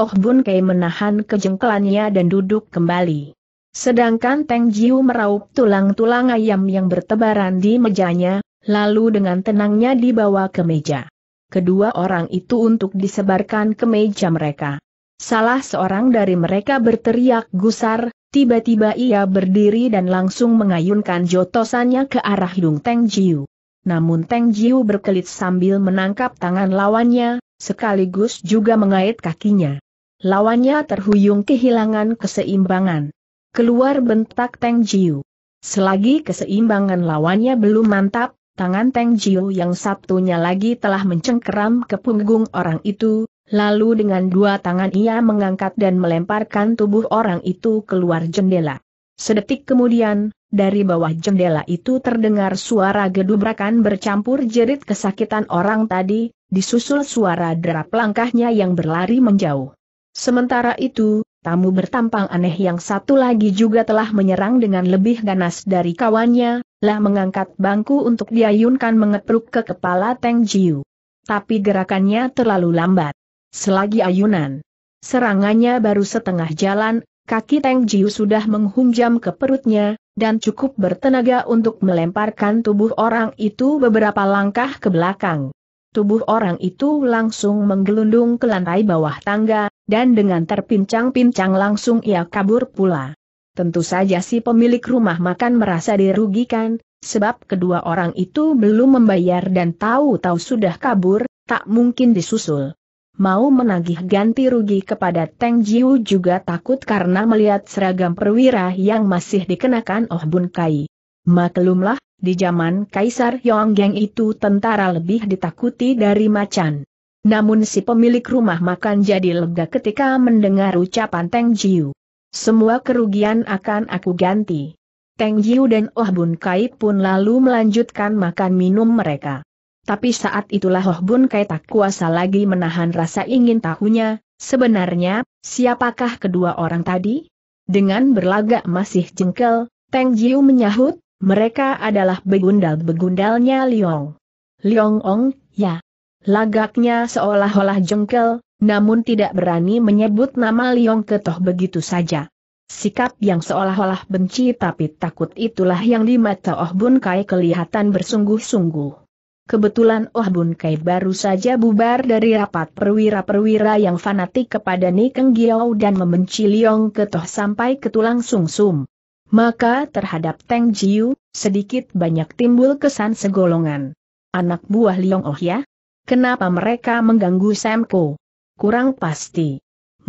Oh Bun Kei menahan kejengkelannya dan duduk kembali. Sedangkan Teng Jiu meraup tulang-tulang ayam yang bertebaran di mejanya, lalu dengan tenangnya dibawa ke meja. Kedua orang itu untuk disebarkan ke meja mereka. Salah seorang dari mereka berteriak gusar, tiba-tiba ia berdiri dan langsung mengayunkan jotosannya ke arah hidung Teng Jiu. Namun Teng Jiu berkelit sambil menangkap tangan lawannya, sekaligus juga mengait kakinya. Lawannya terhuyung kehilangan keseimbangan. Keluar bentak Teng Jiu. Selagi keseimbangan lawannya belum mantap, tangan Teng Jiu yang satunya lagi telah mencengkeram ke punggung orang itu, lalu dengan dua tangan ia mengangkat dan melemparkan tubuh orang itu keluar jendela. Sedetik kemudian, dari bawah jendela itu terdengar suara gedubrakan bercampur jerit kesakitan orang tadi, disusul suara derap langkahnya yang berlari menjauh. Sementara itu, tamu bertampang aneh yang satu lagi juga telah menyerang dengan lebih ganas dari kawannya, lah mengangkat bangku untuk diayunkan mengepruk ke kepala Teng Jiu. Tapi gerakannya terlalu lambat. Selagi ayunan, serangannya baru setengah jalan, Kaki Teng Jiu sudah menghunjam ke perutnya, dan cukup bertenaga untuk melemparkan tubuh orang itu beberapa langkah ke belakang. Tubuh orang itu langsung menggelundung ke lantai bawah tangga, dan dengan terpincang-pincang langsung ia kabur pula. Tentu saja si pemilik rumah makan merasa dirugikan, sebab kedua orang itu belum membayar dan tahu-tahu sudah kabur, tak mungkin disusul mau menagih ganti rugi kepada Teng Jiu juga takut karena melihat seragam perwira yang masih dikenakan Oh Bun Kai. Maklumlah, di zaman Kaisar Yonggeng itu tentara lebih ditakuti dari macan. Namun si pemilik rumah makan jadi lega ketika mendengar ucapan Teng Jiu. Semua kerugian akan aku ganti. Teng Jiu dan Oh Bun Kai pun lalu melanjutkan makan minum mereka. Tapi saat itulah Hoh Bun Kai tak kuasa lagi menahan rasa ingin tahunya, sebenarnya, siapakah kedua orang tadi? Dengan berlagak masih jengkel, Teng Jiu menyahut, mereka adalah begundal-begundalnya Liong. Liong Ong, ya. Lagaknya seolah-olah jengkel, namun tidak berani menyebut nama Liong Ketoh begitu saja. Sikap yang seolah-olah benci tapi takut itulah yang di mata Oh Bun Kai kelihatan bersungguh-sungguh. Kebetulan Oh Bun Kai baru saja bubar dari rapat perwira-perwira yang fanatik kepada Nikeng Giao dan membenci Liong Ketoh sampai ke tulang sungsum. Maka terhadap Teng Jiu, sedikit banyak timbul kesan segolongan. Anak buah Liong Oh ya? Kenapa mereka mengganggu Semko? Kurang pasti.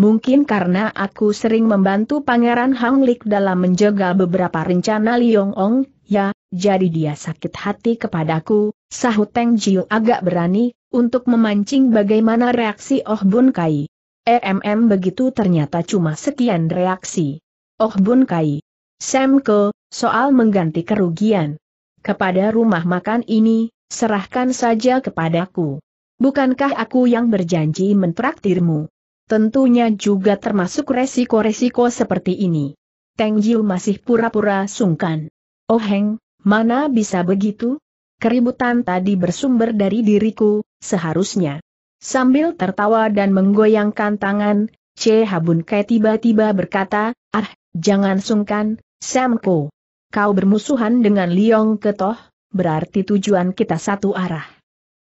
Mungkin karena aku sering membantu Pangeran Hang Lik dalam menjaga beberapa rencana Liong Ong, ya, jadi dia sakit hati kepadaku, Sahut Teng Jiu agak berani, untuk memancing bagaimana reaksi Oh Bun Kai. EMM begitu ternyata cuma sekian reaksi. Oh Bun Kai. Sam Ke, soal mengganti kerugian. Kepada rumah makan ini, serahkan saja kepadaku. Bukankah aku yang berjanji mentraktirmu? Tentunya juga termasuk resiko-resiko seperti ini. Teng Jiu masih pura-pura sungkan. Oh Heng, mana bisa begitu? Keributan tadi bersumber dari diriku, seharusnya. Sambil tertawa dan menggoyangkan tangan, C. Habun Kai tiba-tiba berkata, Ah, jangan sungkan, Samko. Kau bermusuhan dengan Liong Ketoh, berarti tujuan kita satu arah.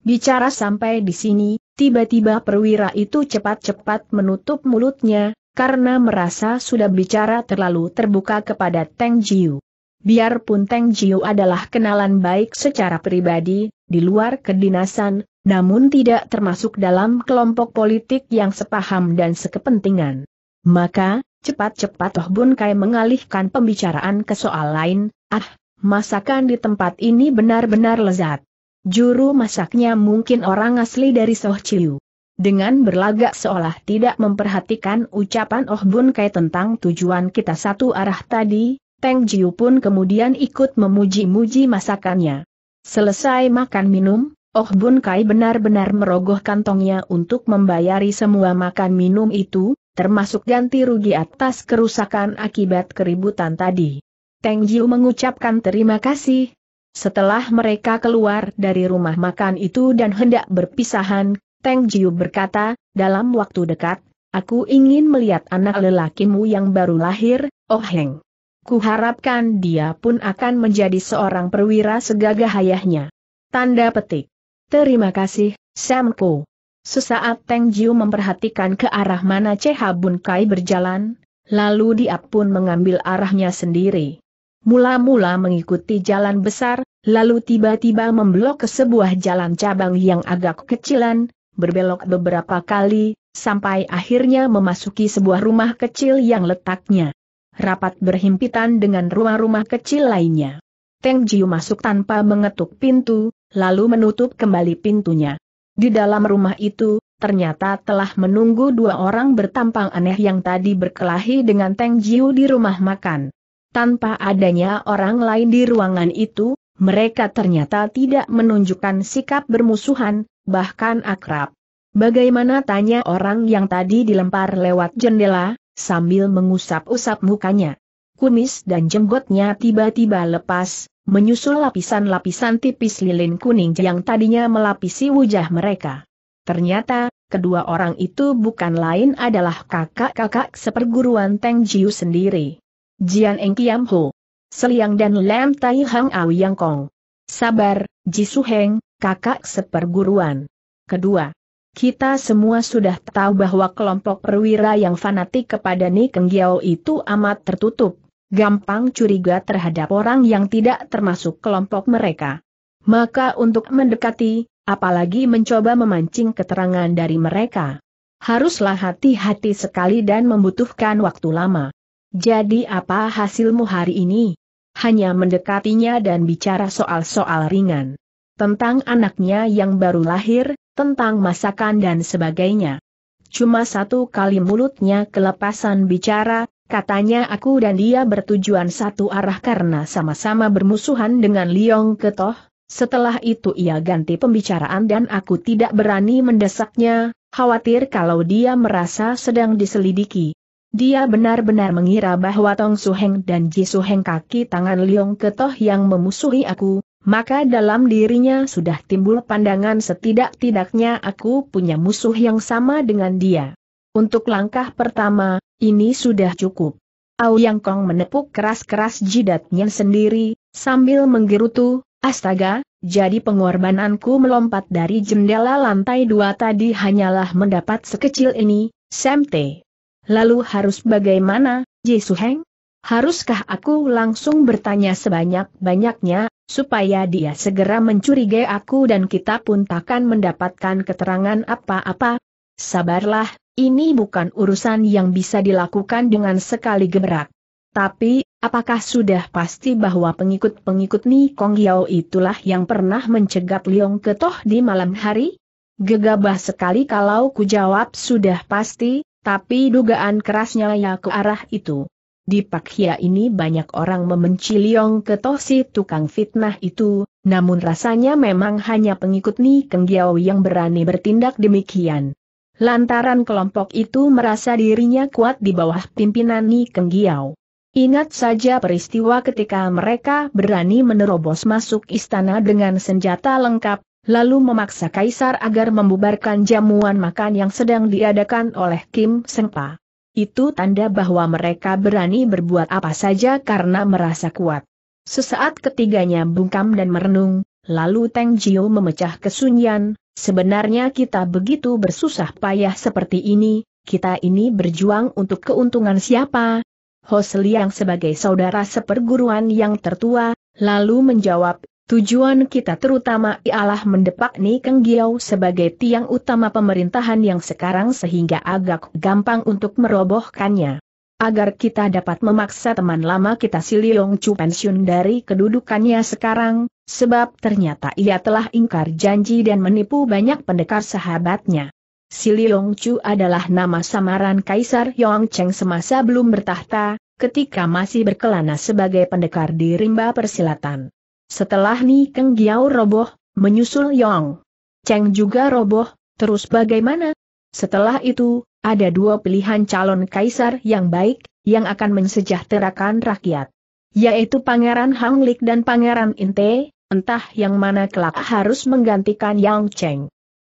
Bicara sampai di sini, tiba-tiba perwira itu cepat-cepat menutup mulutnya, karena merasa sudah bicara terlalu terbuka kepada Teng Jiu. Biarpun Teng Jiu adalah kenalan baik secara pribadi, di luar kedinasan, namun tidak termasuk dalam kelompok politik yang sepaham dan sekepentingan. Maka, cepat-cepat Toh Bun Kai mengalihkan pembicaraan ke soal lain, ah, masakan di tempat ini benar-benar lezat. Juru masaknya mungkin orang asli dari Soh Chiu. Dengan berlagak seolah tidak memperhatikan ucapan Oh Bun Kai tentang tujuan kita satu arah tadi, Teng Jiu pun kemudian ikut memuji-muji masakannya. Selesai makan minum, Oh Bun Kai benar-benar merogoh kantongnya untuk membayari semua makan minum itu, termasuk ganti rugi atas kerusakan akibat keributan tadi. Teng Jiu mengucapkan terima kasih. Setelah mereka keluar dari rumah makan itu dan hendak berpisahan, Teng Jiu berkata, dalam waktu dekat, aku ingin melihat anak lelakimu yang baru lahir, Oh Heng. Kuharapkan dia pun akan menjadi seorang perwira segagah ayahnya. Tanda petik. Terima kasih, Samko. Sesaat Teng Jiu memperhatikan ke arah mana Cheha Bun Kai berjalan, lalu dia pun mengambil arahnya sendiri. Mula-mula mengikuti jalan besar, lalu tiba-tiba memblok ke sebuah jalan cabang yang agak kecilan, berbelok beberapa kali, sampai akhirnya memasuki sebuah rumah kecil yang letaknya rapat berhimpitan dengan rumah-rumah kecil lainnya. Teng Jiu masuk tanpa mengetuk pintu, lalu menutup kembali pintunya. Di dalam rumah itu, ternyata telah menunggu dua orang bertampang aneh yang tadi berkelahi dengan Teng Jiu di rumah makan. Tanpa adanya orang lain di ruangan itu, mereka ternyata tidak menunjukkan sikap bermusuhan, bahkan akrab. Bagaimana tanya orang yang tadi dilempar lewat jendela, sambil mengusap-usap mukanya. Kumis dan jenggotnya tiba-tiba lepas, menyusul lapisan-lapisan tipis lilin kuning yang tadinya melapisi wajah mereka. Ternyata, kedua orang itu bukan lain adalah kakak-kakak seperguruan Teng Jiu sendiri. Jian Eng Kiam Ho, Seliang dan Lam Tai Hang Aoyang Kong. Sabar, Ji Su Heng, kakak seperguruan. Kedua, kita semua sudah tahu bahwa kelompok perwira yang fanatik kepada Ni Keng Giao itu amat tertutup, gampang curiga terhadap orang yang tidak termasuk kelompok mereka. Maka untuk mendekati, apalagi mencoba memancing keterangan dari mereka, haruslah hati-hati sekali dan membutuhkan waktu lama. Jadi apa hasilmu hari ini? Hanya mendekatinya dan bicara soal-soal ringan. Tentang anaknya yang baru lahir, tentang masakan dan sebagainya. Cuma satu kali mulutnya kelepasan bicara, katanya aku dan dia bertujuan satu arah karena sama-sama bermusuhan dengan Liong Ketoh, setelah itu ia ganti pembicaraan dan aku tidak berani mendesaknya, khawatir kalau dia merasa sedang diselidiki. Dia benar-benar mengira bahwa Tong Suheng dan Ji Suheng kaki tangan Liong Ketoh yang memusuhi aku, maka dalam dirinya sudah timbul pandangan setidak-tidaknya aku punya musuh yang sama dengan dia. Untuk langkah pertama, ini sudah cukup. Au Yang Kong menepuk keras-keras jidatnya sendiri, sambil menggerutu, astaga, jadi pengorbananku melompat dari jendela lantai dua tadi hanyalah mendapat sekecil ini, Semte. Lalu harus bagaimana, Jisuheng? Haruskah aku langsung bertanya sebanyak-banyaknya, supaya dia segera mencurigai aku dan kita pun takkan mendapatkan keterangan apa-apa. Sabarlah, ini bukan urusan yang bisa dilakukan dengan sekali gebrak. Tapi, apakah sudah pasti bahwa pengikut-pengikut Ni Kong Yao itulah yang pernah mencegat Liong Ketoh di malam hari? Gegabah sekali kalau ku jawab sudah pasti, tapi dugaan kerasnya ya ke arah itu. Di Pak Hia ini banyak orang membenci Liong Ketosi tukang fitnah itu, namun rasanya memang hanya pengikut Ni Keng Giao yang berani bertindak demikian. Lantaran kelompok itu merasa dirinya kuat di bawah pimpinan Ni Keng Giao. Ingat saja peristiwa ketika mereka berani menerobos masuk istana dengan senjata lengkap, lalu memaksa kaisar agar membubarkan jamuan makan yang sedang diadakan oleh Kim Sengpa. Itu tanda bahwa mereka berani berbuat apa saja karena merasa kuat. Sesaat ketiganya bungkam dan merenung, lalu Teng Jiu memecah kesunyian, sebenarnya kita begitu bersusah payah seperti ini, kita ini berjuang untuk keuntungan siapa? Ho Liang sebagai saudara seperguruan yang tertua, lalu menjawab Tujuan kita terutama ialah mendepak Ni Keng Giau sebagai tiang utama pemerintahan yang sekarang sehingga agak gampang untuk merobohkannya. Agar kita dapat memaksa teman lama kita si Liong Chu pensiun dari kedudukannya sekarang, sebab ternyata ia telah ingkar janji dan menipu banyak pendekar sahabatnya. Si Liong Chu adalah nama samaran Kaisar Yong Cheng semasa belum bertahta, ketika masih berkelana sebagai pendekar di rimba persilatan. Setelah Ni Keng Giao roboh, menyusul Yong. Cheng juga roboh, terus bagaimana? Setelah itu, ada dua pilihan calon kaisar yang baik, yang akan mensejahterakan rakyat. Yaitu Pangeran Hang Lik dan Pangeran Inte, entah yang mana kelak harus menggantikan Yang Cheng.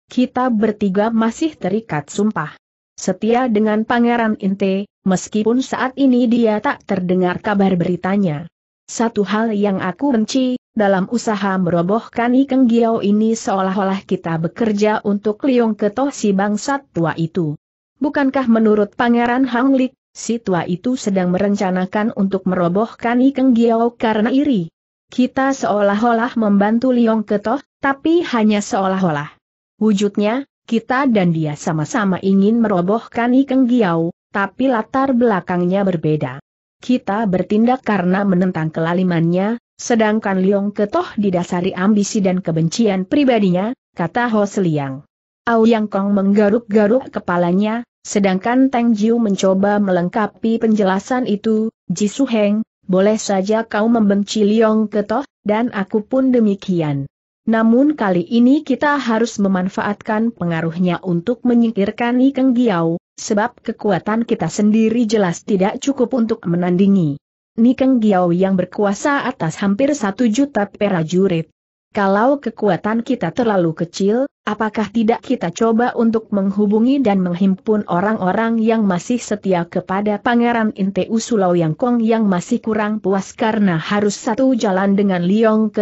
Kita bertiga masih terikat sumpah. Setia dengan Pangeran Inte, meskipun saat ini dia tak terdengar kabar beritanya. Satu hal yang aku benci, dalam usaha merobohkan Ikeng Giau ini seolah-olah kita bekerja untuk Liong Ketoh si bangsat tua itu. Bukankah menurut Pangeran Hang Lik, si tua itu sedang merencanakan untuk merobohkan Ikeng Giau karena iri? Kita seolah-olah membantu Liong Ketoh, tapi hanya seolah-olah. Wujudnya, kita dan dia sama-sama ingin merobohkan Ikeng Giau, tapi latar belakangnya berbeda. Kita bertindak karena menentang kelalimannya, Sedangkan Liong Ketoh didasari ambisi dan kebencian pribadinya, kata Ho Seliang. Au Yang Kong menggaruk-garuk kepalanya, sedangkan Tang Jiu mencoba melengkapi penjelasan itu, Ji Su Heng, boleh saja kau membenci Liong Ketoh, dan aku pun demikian. Namun kali ini kita harus memanfaatkan pengaruhnya untuk menyingkirkan Ikeng Giau, sebab kekuatan kita sendiri jelas tidak cukup untuk menandingi. Nikeng Giao yang berkuasa atas hampir satu juta prajurit. Kalau kekuatan kita terlalu kecil, apakah tidak kita coba untuk menghubungi dan menghimpun orang-orang yang masih setia kepada Pangeran Inte Usulau Yang Kong yang masih kurang puas karena harus satu jalan dengan Liong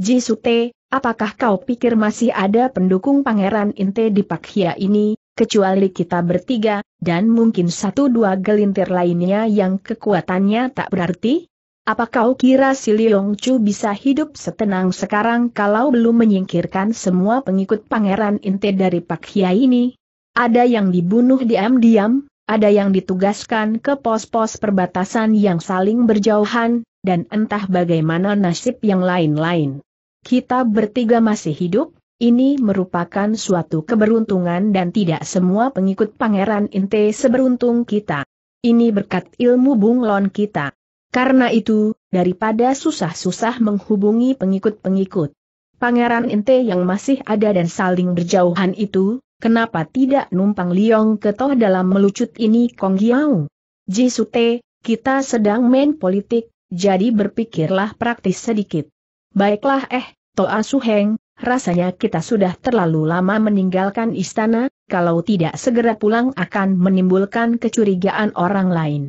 Ji Sute, apakah kau pikir masih ada pendukung Pangeran Inte di Pakhia ini, kecuali kita bertiga, dan mungkin satu dua gelintir lainnya yang kekuatannya tak berarti? Apa kau kira si Liong Chu bisa hidup setenang sekarang kalau belum menyingkirkan semua pengikut Pangeran inti dari Pak Hia ini? Ada yang dibunuh diam-diam, ada yang ditugaskan ke pos-pos perbatasan yang saling berjauhan, dan entah bagaimana nasib yang lain-lain. Kita bertiga masih hidup, ini merupakan suatu keberuntungan dan tidak semua pengikut Pangeran Inte seberuntung kita. Ini berkat ilmu bunglon kita. Karena itu, daripada susah-susah menghubungi pengikut-pengikut Pangeran Inte yang masih ada dan saling berjauhan itu, kenapa tidak numpang Liong ketoh dalam melucut ini Kong Giao? Jisute, kita sedang main politik, jadi berpikirlah praktis sedikit. Baiklah eh, Toa Suheng, Rasanya kita sudah terlalu lama meninggalkan istana, kalau tidak segera pulang akan menimbulkan kecurigaan orang lain.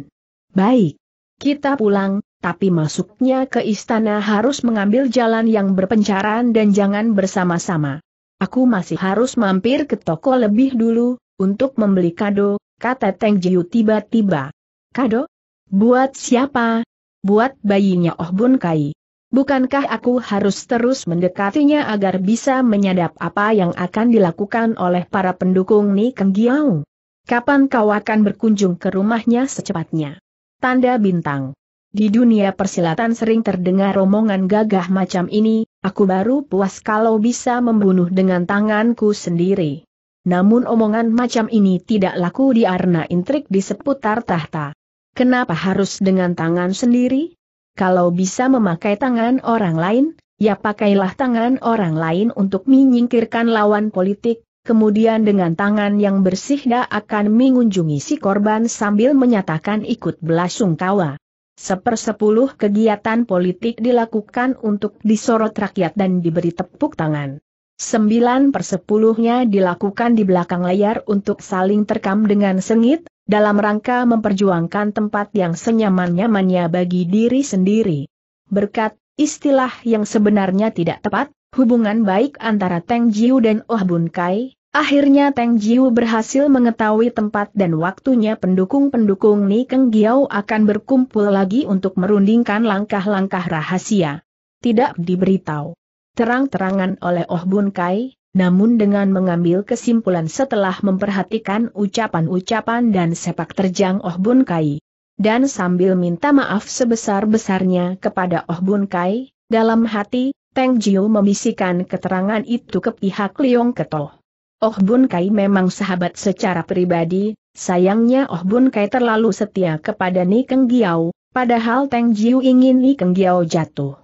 Baik. Kita pulang, tapi masuknya ke istana harus mengambil jalan yang berpencaran dan jangan bersama-sama. Aku masih harus mampir ke toko lebih dulu, untuk membeli kado, kata Teng Jiu tiba-tiba. Kado? Buat siapa? Buat bayinya Oh Bun Kai. Bukankah aku harus terus mendekatinya agar bisa menyadap apa yang akan dilakukan oleh para pendukung Ni Keng Giau? Kapan kau akan berkunjung ke rumahnya secepatnya? Tanda bintang. Di dunia persilatan sering terdengar romongan gagah macam ini, aku baru puas kalau bisa membunuh dengan tanganku sendiri. Namun omongan macam ini tidak laku di arena intrik di seputar tahta. Kenapa harus dengan tangan sendiri? Kalau bisa memakai tangan orang lain, ya pakailah tangan orang lain untuk menyingkirkan lawan politik, kemudian dengan tangan yang bersih dia akan mengunjungi si korban sambil menyatakan ikut belasungkawa. Sepersepuluh kegiatan politik dilakukan untuk disorot rakyat dan diberi tepuk tangan. Sembilan persepuluhnya dilakukan di belakang layar untuk saling terkam dengan sengit, dalam rangka memperjuangkan tempat yang senyaman-nyamannya bagi diri sendiri. Berkat istilah yang sebenarnya tidak tepat, hubungan baik antara Teng Jiu dan Oh Bun Kai, akhirnya Teng Jiu berhasil mengetahui tempat dan waktunya pendukung-pendukung Ni Keng Giao akan berkumpul lagi untuk merundingkan langkah-langkah rahasia. Tidak diberitahu terang-terangan oleh Oh Bun Kai, namun dengan mengambil kesimpulan setelah memperhatikan ucapan-ucapan dan sepak terjang Oh Bun Kai. Dan sambil minta maaf sebesar-besarnya kepada Oh Bun Kai, dalam hati, Teng Jiu membisikkan keterangan itu ke pihak Liong Ketoh. Oh Bun Kai memang sahabat secara pribadi, sayangnya Oh Bun Kai terlalu setia kepada Ni Keng Giao, padahal Teng Jiu ingin Ni Keng Giao jatuh.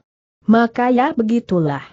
Maka ya begitulah.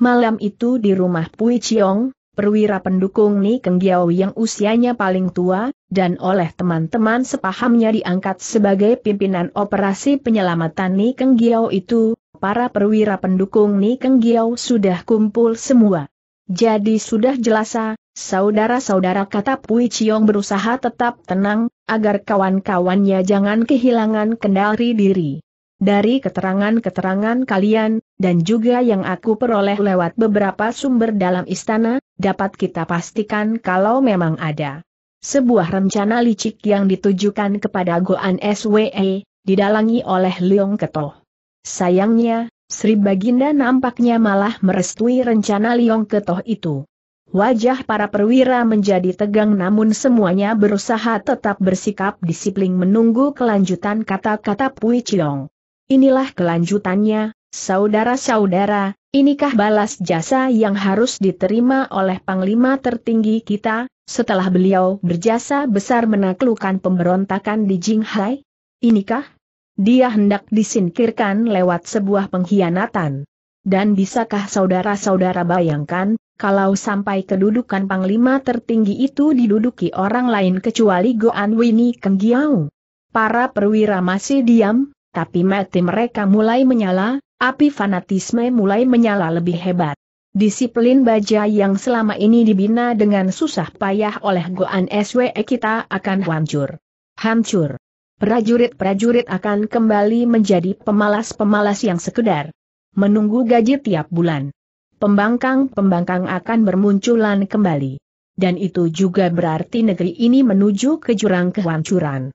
Malam itu di rumah Pui Chiong, perwira pendukung Ni Keng Giao yang usianya paling tua, dan oleh teman-teman sepahamnya diangkat sebagai pimpinan operasi penyelamatan Ni Keng Giao itu, para perwira pendukung Ni Keng Giao sudah kumpul semua. Jadi sudah jelasa, saudara-saudara kata Pui Chiong berusaha tetap tenang, agar kawan-kawannya jangan kehilangan kendali diri. Dari keterangan-keterangan kalian, dan juga yang aku peroleh lewat beberapa sumber dalam istana, dapat kita pastikan kalau memang ada sebuah rencana licik yang ditujukan kepada Goan SWE, didalangi oleh Leong Ketoh. Sayangnya, Sri Baginda nampaknya malah merestui rencana Leong Ketoh itu. Wajah para perwira menjadi tegang namun semuanya berusaha tetap bersikap disiplin menunggu kelanjutan kata-kata Pui Chiong. Inilah kelanjutannya, Saudara-saudara, inikah balas jasa yang harus diterima oleh Panglima tertinggi kita, setelah beliau berjasa besar menaklukkan pemberontakan di Jinghai? Inikah? Dia hendak disingkirkan lewat sebuah pengkhianatan. Dan bisakah saudara-saudara bayangkan, kalau sampai kedudukan Panglima tertinggi itu diduduki orang lain kecuali Goan Wini Kenggiau? Para perwira masih diam, tapi mati mereka mulai menyala, Api fanatisme mulai menyala lebih hebat. Disiplin baja yang selama ini dibina dengan susah payah oleh Goan SWE kita akan hancur. Hancur. Prajurit-prajurit akan kembali menjadi pemalas-pemalas yang sekedar menunggu gaji tiap bulan. Pembangkang-pembangkang akan bermunculan kembali. Dan itu juga berarti negeri ini menuju ke jurang kehancuran.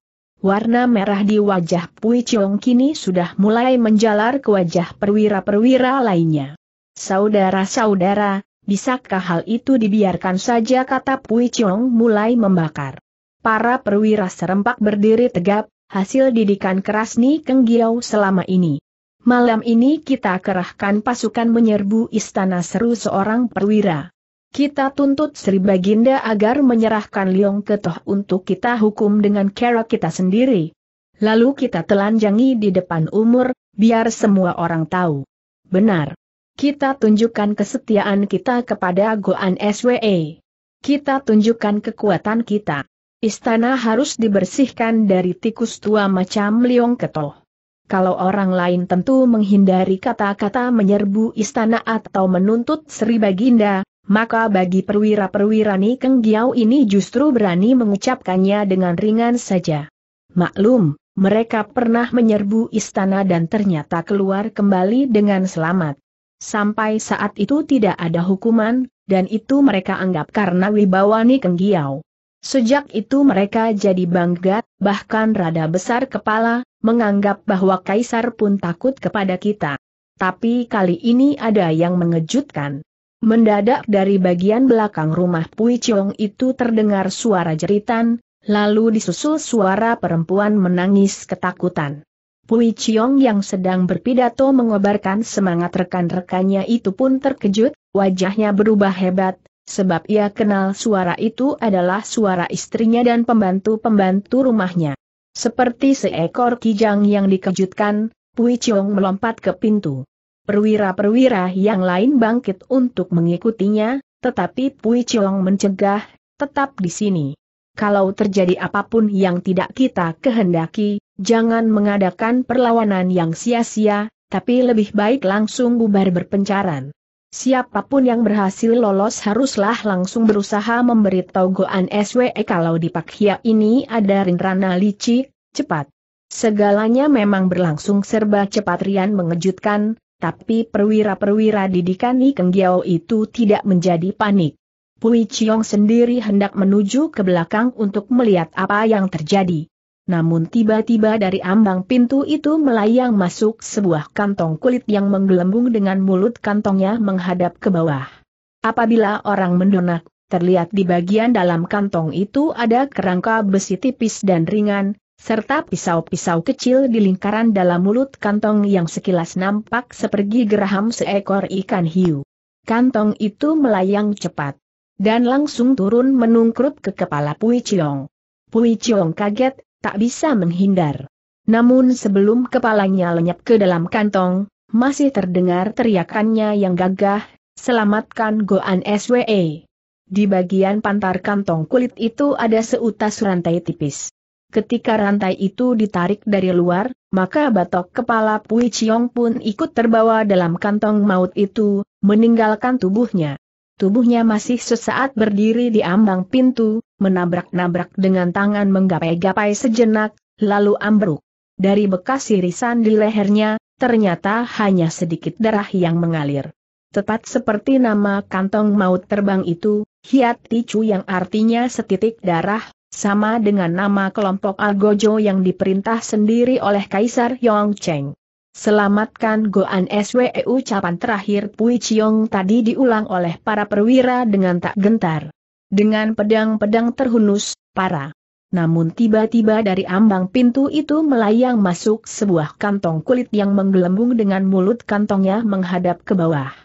Warna merah di wajah Pui Chong kini sudah mulai menjalar ke wajah perwira-perwira lainnya. Saudara-saudara, bisakah hal itu dibiarkan saja kata Pui Chong mulai membakar. Para perwira serempak berdiri tegap, hasil didikan keras Ni Keng Giau selama ini. Malam ini kita kerahkan pasukan menyerbu istana seru seorang perwira. Kita tuntut Sri Baginda agar menyerahkan Liong Ketoh untuk kita hukum dengan cara kita sendiri. Lalu kita telanjangi di depan umur, biar semua orang tahu. Benar. Kita tunjukkan kesetiaan kita kepada Goan SWE. Kita tunjukkan kekuatan kita. Istana harus dibersihkan dari tikus tua macam Liong Ketoh. Kalau orang lain tentu menghindari kata-kata menyerbu istana atau menuntut Sri Baginda, maka bagi perwira-perwira Ni Keng Giao ini justru berani mengucapkannya dengan ringan saja. Maklum, mereka pernah menyerbu istana dan ternyata keluar kembali dengan selamat. Sampai saat itu tidak ada hukuman, dan itu mereka anggap karena wibawa Ni Keng Giao. Sejak itu mereka jadi bangga, bahkan rada besar kepala, menganggap bahwa Kaisar pun takut kepada kita. Tapi kali ini ada yang mengejutkan. Mendadak dari bagian belakang rumah Pui Chong itu terdengar suara jeritan, lalu disusul suara perempuan menangis ketakutan. Pui Chong yang sedang berpidato mengobarkan semangat rekan-rekannya itu pun terkejut, wajahnya berubah hebat, sebab ia kenal suara itu adalah suara istrinya dan pembantu-pembantu rumahnya. Seperti seekor kijang yang dikejutkan, Pui Chong melompat ke pintu. Perwira-perwira yang lain bangkit untuk mengikutinya, tetapi Pui Chong mencegah, tetap di sini. Kalau terjadi apapun yang tidak kita kehendaki, jangan mengadakan perlawanan yang sia-sia, tapi lebih baik langsung bubar berpencaran. Siapapun yang berhasil lolos haruslah langsung berusaha memberitahu Goan SWE kalau di Hia ini ada rencana licik, cepat. Segalanya memang berlangsung serba cepat Rian mengejutkan, tapi perwira-perwira didikan Ikeng Giao itu tidak menjadi panik. Pui Chiong sendiri hendak menuju ke belakang untuk melihat apa yang terjadi. Namun tiba-tiba dari ambang pintu itu melayang masuk sebuah kantong kulit yang menggelembung dengan mulut kantongnya menghadap ke bawah. Apabila orang mendonak, terlihat di bagian dalam kantong itu ada kerangka besi tipis dan ringan, serta pisau-pisau kecil di lingkaran dalam mulut kantong yang sekilas nampak seperti geraham seekor ikan hiu. Kantong itu melayang cepat dan langsung turun menungkrut ke kepala Pui Chiong. Pui Chiong kaget, tak bisa menghindar. Namun sebelum kepalanya lenyap ke dalam kantong, masih terdengar teriakannya yang gagah, selamatkan Goan SWE. Di bagian pantar kantong kulit itu ada seutas rantai tipis. Ketika rantai itu ditarik dari luar, maka batok kepala Pui Chiong pun ikut terbawa dalam kantong maut itu, meninggalkan tubuhnya. Tubuhnya masih sesaat berdiri di ambang pintu, menabrak-nabrak dengan tangan menggapai-gapai sejenak, lalu ambruk. Dari bekas irisan di lehernya, ternyata hanya sedikit darah yang mengalir. Tepat seperti nama kantong maut terbang itu, Hiat Ticu yang artinya setitik darah, sama dengan nama kelompok Algojo yang diperintah sendiri oleh Kaisar Yong Cheng. Selamatkan Goan SW ucapan terakhir Pui Chiong tadi diulang oleh para perwira dengan tak gentar. Dengan pedang-pedang terhunus, para. Namun tiba-tiba dari ambang pintu itu melayang masuk sebuah kantong kulit yang menggelembung dengan mulut kantongnya menghadap ke bawah.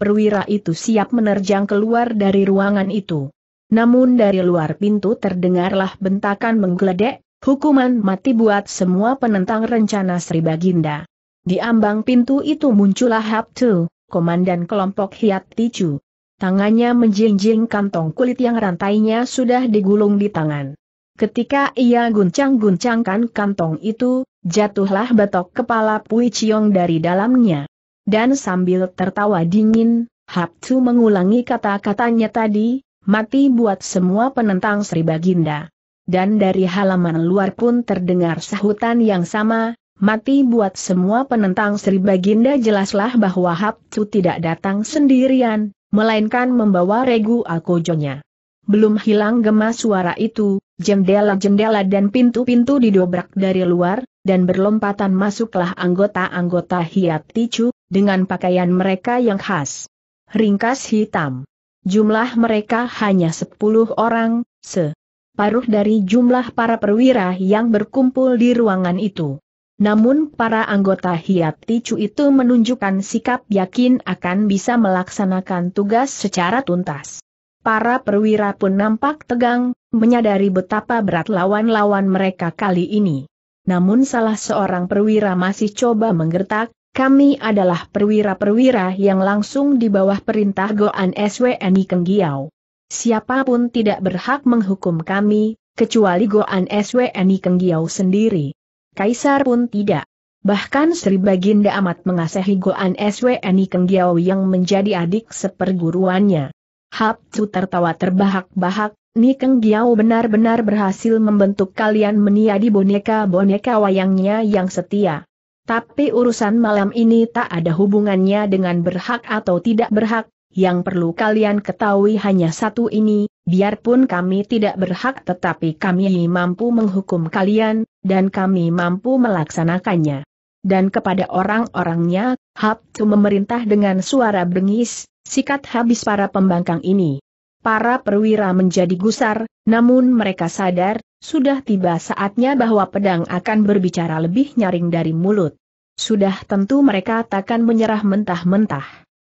Perwira itu siap menerjang keluar dari ruangan itu. Namun dari luar pintu terdengarlah bentakan menggeledek, hukuman mati buat semua penentang rencana Sri Baginda. Di ambang pintu itu muncullah Haptu, komandan kelompok Hiat Ticu. Tangannya menjinjing kantong kulit yang rantainya sudah digulung di tangan. Ketika ia guncang-guncangkan kantong itu, jatuhlah batok kepala Pui Chiong dari dalamnya. Dan sambil tertawa dingin, Haptu mengulangi kata-katanya tadi, mati buat semua penentang Sri Baginda. Dan dari halaman luar pun terdengar sahutan yang sama, mati buat semua penentang Sri Baginda jelaslah bahwa Hapcu tidak datang sendirian, melainkan membawa regu alkojonya. Belum hilang gemas suara itu, jendela-jendela dan pintu-pintu didobrak dari luar, dan berlompatan masuklah anggota-anggota Hiat Ticu, dengan pakaian mereka yang khas. Ringkas hitam jumlah mereka hanya 10 orang, separuh dari jumlah para perwira yang berkumpul di ruangan itu. Namun para anggota Hiat Ticu itu menunjukkan sikap yakin akan bisa melaksanakan tugas secara tuntas. Para perwira pun nampak tegang, menyadari betapa berat lawan-lawan mereka kali ini. Namun salah seorang perwira masih coba menggertak, kami adalah perwira-perwira yang langsung di bawah perintah Goan SWNI Kenggiau. Siapapun tidak berhak menghukum kami, kecuali Goan SWNI Kenggiau sendiri. Kaisar pun tidak. Bahkan Sri Baginda amat mengasihi Goan SWNI Kenggiau yang menjadi adik seperguruannya. Hapcu tertawa terbahak-bahak, Ni Keng Giao benar-benar berhasil membentuk kalian meniadi boneka-boneka wayangnya yang setia. Tapi urusan malam ini tak ada hubungannya dengan berhak atau tidak berhak, yang perlu kalian ketahui hanya satu ini, biarpun kami tidak berhak tetapi kami mampu menghukum kalian, dan kami mampu melaksanakannya. Dan kepada orang-orangnya, Habtu memerintah dengan suara bengis, sikat habis para pembangkang ini. Para perwira menjadi gusar, namun mereka sadar, sudah tiba saatnya bahwa pedang akan berbicara lebih nyaring dari mulut. Sudah tentu mereka takkan menyerah mentah-mentah.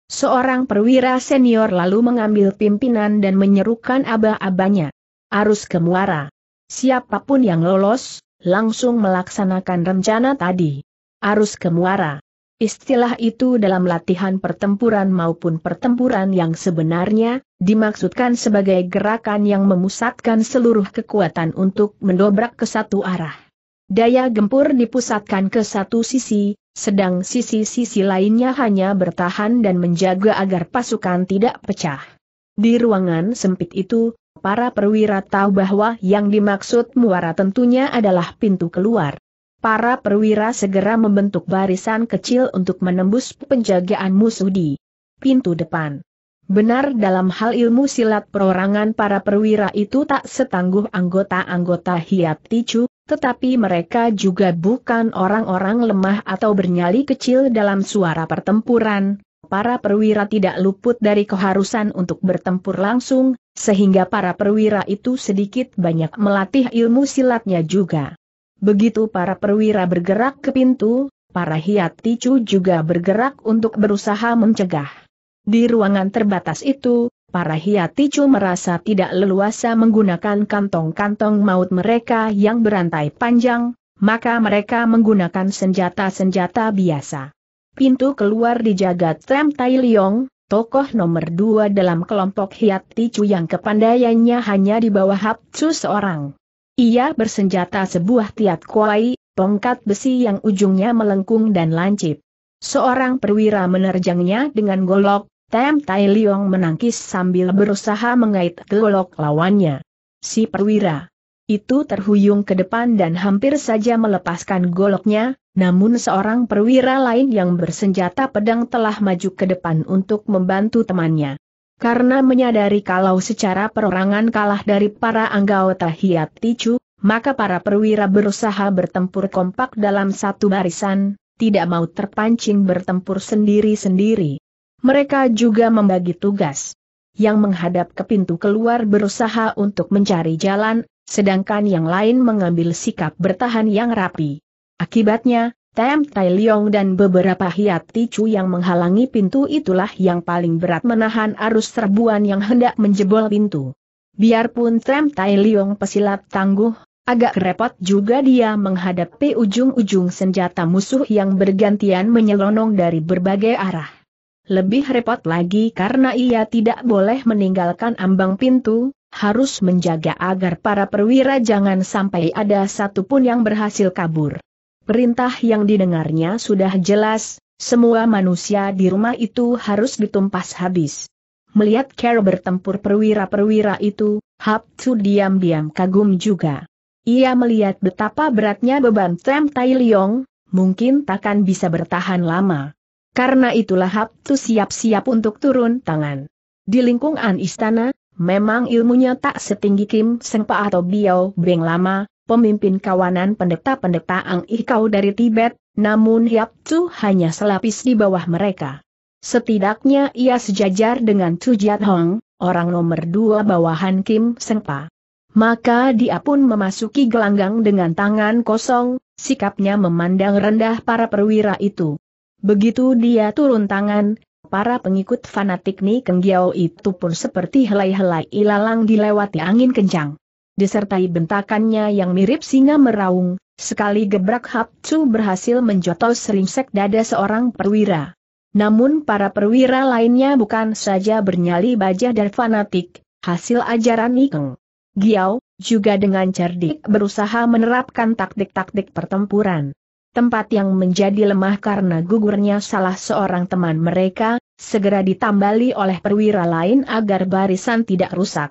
Seorang perwira senior lalu mengambil pimpinan dan menyerukan aba abahnya Arus ke muara. Siapapun yang lolos, langsung melaksanakan rencana tadi. Arus ke muara. Istilah itu dalam latihan pertempuran maupun pertempuran yang sebenarnya, dimaksudkan sebagai gerakan yang memusatkan seluruh kekuatan untuk mendobrak ke satu arah. Daya gempur dipusatkan ke satu sisi, sedang sisi-sisi lainnya hanya bertahan dan menjaga agar pasukan tidak pecah. Di ruangan sempit itu, para perwira tahu bahwa yang dimaksud muara tentunya adalah pintu keluar. Para perwira segera membentuk barisan kecil untuk menembus penjagaan musuh di pintu depan. Benar dalam hal ilmu silat perorangan para perwira itu tak setangguh anggota-anggota hiat ticu, tetapi mereka juga bukan orang-orang lemah atau bernyali kecil dalam suara pertempuran. Para perwira tidak luput dari keharusan untuk bertempur langsung, sehingga para perwira itu sedikit banyak melatih ilmu silatnya juga. Begitu para perwira bergerak ke pintu, para hiat ticu juga bergerak untuk berusaha mencegah. Di ruangan terbatas itu, para hiat ticu merasa tidak leluasa menggunakan kantong-kantong maut mereka yang berantai panjang, maka mereka menggunakan senjata-senjata biasa. Pintu keluar dijaga Trem Tai Leong, tokoh nomor dua dalam kelompok hiat ticu yang kepandaiannya hanya di bawah Hap seorang. Ia bersenjata sebuah tiat kuai, tongkat besi yang ujungnya melengkung dan lancip. Seorang perwira menerjangnya dengan golok, Tem Tai Liong menangkis sambil berusaha mengait golok lawannya. Si perwira itu terhuyung ke depan dan hampir saja melepaskan goloknya, namun seorang perwira lain yang bersenjata pedang telah maju ke depan untuk membantu temannya. Karena menyadari kalau secara perorangan kalah dari para anggota Hiat Ticu, maka para perwira berusaha bertempur kompak dalam satu barisan, tidak mau terpancing bertempur sendiri-sendiri. Mereka juga membagi tugas. Yang menghadap ke pintu keluar berusaha untuk mencari jalan, sedangkan yang lain mengambil sikap bertahan yang rapi. Akibatnya, Tem Tai Leong dan beberapa hiat ticu yang menghalangi pintu itulah yang paling berat menahan arus serbuan yang hendak menjebol pintu. Biarpun Tem Tai Leong pesilat tangguh, Agak repot juga dia menghadapi ujung-ujung senjata musuh yang bergantian menyelonong dari berbagai arah. Lebih repot lagi karena ia tidak boleh meninggalkan ambang pintu, harus menjaga agar para perwira jangan sampai ada satupun yang berhasil kabur. Perintah yang didengarnya sudah jelas, semua manusia di rumah itu harus ditumpas habis. Melihat Carol bertempur perwira-perwira itu, Hapsu diam-diam kagum juga. Ia melihat betapa beratnya beban Tem Tai Leong, mungkin takkan bisa bertahan lama. Karena itulah Hap tuh siap-siap untuk turun tangan. Di lingkungan istana, memang ilmunya tak setinggi Kim Sengpa atau Biao Beng lama, pemimpin kawanan pendeta-pendeta Ang Ikau dari Tibet, namun Hiap Chu hanya selapis di bawah mereka. Setidaknya ia sejajar dengan Chu Jiat Hong, orang nomor dua bawahan Kim Sengpa. Maka dia pun memasuki gelanggang dengan tangan kosong, sikapnya memandang rendah para perwira itu. Begitu dia turun tangan, para pengikut fanatik Ni Kenggiao itu pun seperti helai-helai ilalang dilewati angin kencang disertai bentakannya yang mirip singa meraung, sekali gebrak Chu berhasil menjotos ringsek dada seorang perwira. Namun para perwira lainnya bukan saja bernyali baja dan fanatik, hasil ajaran Ikeng. giao juga dengan cerdik berusaha menerapkan taktik-taktik pertempuran. Tempat yang menjadi lemah karena gugurnya salah seorang teman mereka, segera ditambali oleh perwira lain agar barisan tidak rusak.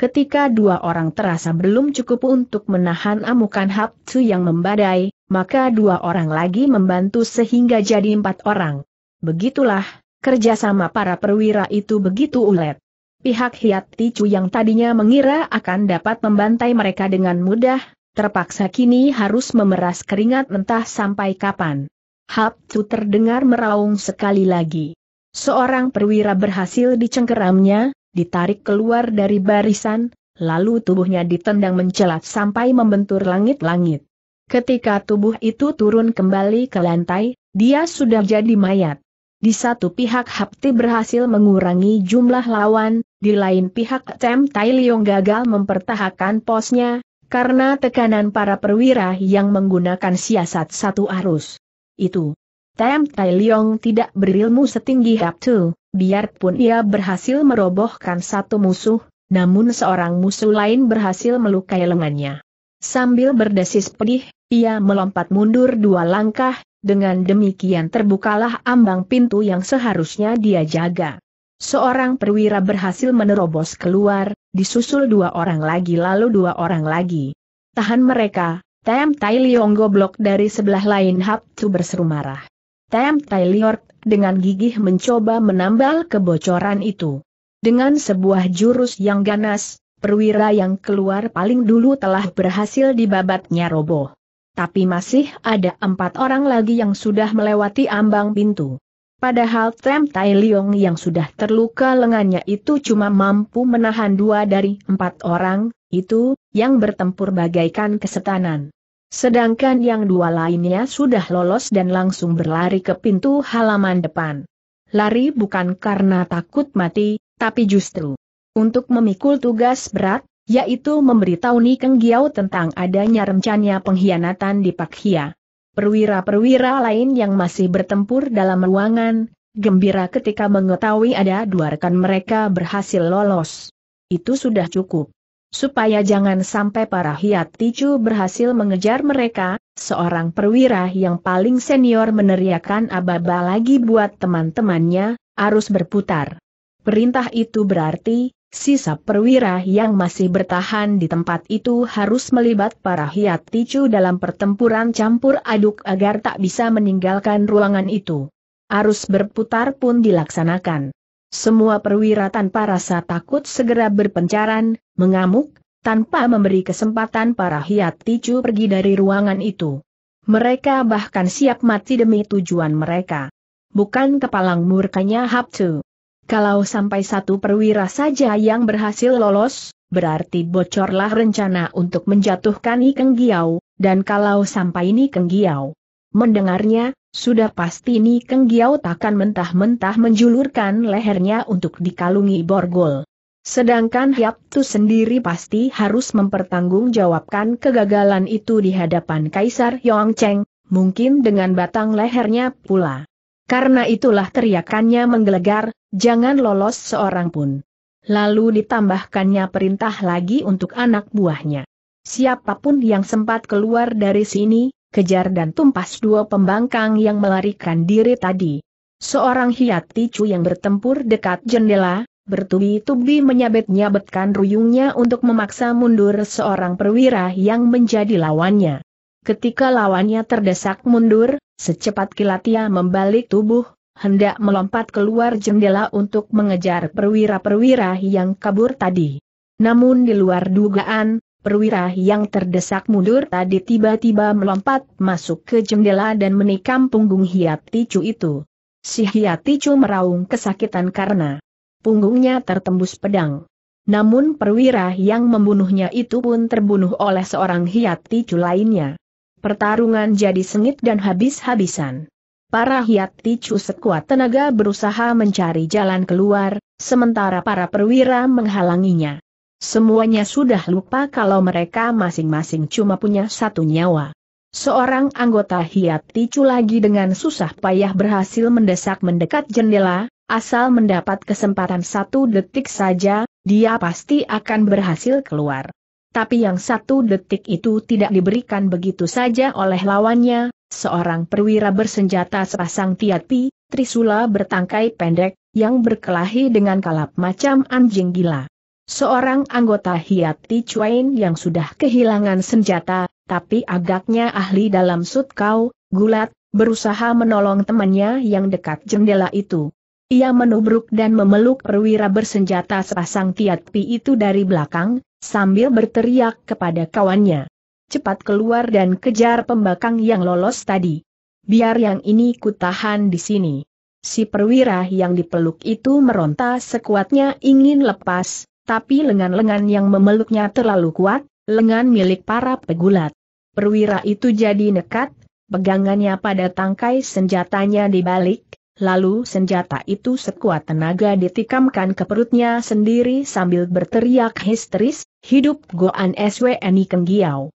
Ketika dua orang terasa belum cukup untuk menahan amukan Hapsu yang membadai, maka dua orang lagi membantu sehingga jadi empat orang. Begitulah, kerjasama para perwira itu begitu ulet. Pihak Hiat Ticu yang tadinya mengira akan dapat membantai mereka dengan mudah, terpaksa kini harus memeras keringat entah sampai kapan. Hapsu terdengar meraung sekali lagi. Seorang perwira berhasil dicengkeramnya, ditarik keluar dari barisan, lalu tubuhnya ditendang mencelat sampai membentur langit-langit. Ketika tubuh itu turun kembali ke lantai, dia sudah jadi mayat. Di satu pihak Hapti berhasil mengurangi jumlah lawan, di lain pihak Tem Tai Leong gagal mempertahankan posnya, karena tekanan para perwira yang menggunakan siasat satu arus. Itu. Tem Tai Leong tidak berilmu setinggi Hapti. Biarpun ia berhasil merobohkan satu musuh, namun seorang musuh lain berhasil melukai lengannya. Sambil berdesis pedih, ia melompat mundur dua langkah, dengan demikian terbukalah ambang pintu yang seharusnya dia jaga. Seorang perwira berhasil menerobos keluar, disusul dua orang lagi lalu dua orang lagi. Tahan mereka, Tem Tai Liong goblok dari sebelah lain Hap Tu berseru marah. Tem Tai Lior dengan gigih mencoba menambal kebocoran itu. Dengan sebuah jurus yang ganas, perwira yang keluar paling dulu telah berhasil dibabatnya roboh. Tapi masih ada empat orang lagi yang sudah melewati ambang pintu. Padahal Tem Tai Leong yang sudah terluka lengannya itu cuma mampu menahan dua dari empat orang, itu, yang bertempur bagaikan kesetanan. Sedangkan yang dua lainnya sudah lolos dan langsung berlari ke pintu halaman depan. Lari bukan karena takut mati, tapi justru untuk memikul tugas berat, yaitu memberitahu Nikeng Giao tentang adanya rencana pengkhianatan di Pak Hia. Perwira-perwira lain yang masih bertempur dalam ruangan, gembira ketika mengetahui ada dua rekan mereka berhasil lolos. Itu sudah cukup supaya jangan sampai para hiat ticu berhasil mengejar mereka, seorang perwira yang paling senior meneriakan ababa lagi buat teman-temannya, arus berputar. Perintah itu berarti, sisa perwira yang masih bertahan di tempat itu harus melibat para hiat ticu dalam pertempuran campur aduk agar tak bisa meninggalkan ruangan itu. Arus berputar pun dilaksanakan. Semua perwira tanpa rasa takut segera berpencaran, mengamuk, tanpa memberi kesempatan para hiat ticu pergi dari ruangan itu. Mereka bahkan siap mati demi tujuan mereka. Bukan kepalang murkanya habtu. Kalau sampai satu perwira saja yang berhasil lolos, berarti bocorlah rencana untuk menjatuhkan Ikeng Giau, dan kalau sampai ini Giau. mendengarnya, sudah pasti Ni Keng Giao takkan mentah-mentah menjulurkan lehernya untuk dikalungi borgol. Sedangkan Hiap Tu sendiri pasti harus mempertanggungjawabkan kegagalan itu di hadapan Kaisar Yong Cheng, mungkin dengan batang lehernya pula. Karena itulah teriakannya menggelegar, jangan lolos seorang pun. Lalu ditambahkannya perintah lagi untuk anak buahnya. Siapapun yang sempat keluar dari sini, kejar dan tumpas dua pembangkang yang melarikan diri tadi. Seorang hiat ticu yang bertempur dekat jendela, bertubi-tubi menyabet-nyabetkan ruyungnya untuk memaksa mundur seorang perwira yang menjadi lawannya. Ketika lawannya terdesak mundur, secepat kilat ia membalik tubuh, hendak melompat keluar jendela untuk mengejar perwira-perwira yang kabur tadi. Namun di luar dugaan, perwira yang terdesak mundur tadi tiba-tiba melompat masuk ke jendela dan menikam punggung Hiat Ticu itu. Si Hiat Ticu meraung kesakitan karena punggungnya tertembus pedang. Namun perwira yang membunuhnya itu pun terbunuh oleh seorang Hiat Ticu lainnya. Pertarungan jadi sengit dan habis-habisan. Para hiat ticu sekuat tenaga berusaha mencari jalan keluar, sementara para perwira menghalanginya. Semuanya sudah lupa kalau mereka masing-masing cuma punya satu nyawa. Seorang anggota Hiat Ticu lagi dengan susah payah berhasil mendesak mendekat jendela, asal mendapat kesempatan satu detik saja, dia pasti akan berhasil keluar. Tapi yang satu detik itu tidak diberikan begitu saja oleh lawannya, seorang perwira bersenjata sepasang tiati, trisula bertangkai pendek, yang berkelahi dengan kalap macam anjing gila. Seorang anggota Hiati Chuan yang sudah kehilangan senjata, tapi agaknya ahli dalam sut kau, gulat, berusaha menolong temannya yang dekat jendela itu. Ia menubruk dan memeluk perwira bersenjata sepasang Pi itu dari belakang, sambil berteriak kepada kawannya. Cepat keluar dan kejar pembakang yang lolos tadi. Biar yang ini kutahan di sini. Si perwira yang dipeluk itu meronta sekuatnya ingin lepas, tapi lengan-lengan yang memeluknya terlalu kuat, lengan milik para pegulat. Perwira itu jadi nekat, pegangannya pada tangkai senjatanya dibalik, lalu senjata itu sekuat tenaga ditikamkan ke perutnya sendiri sambil berteriak histeris, hidup Goan SWNI Kenggiau.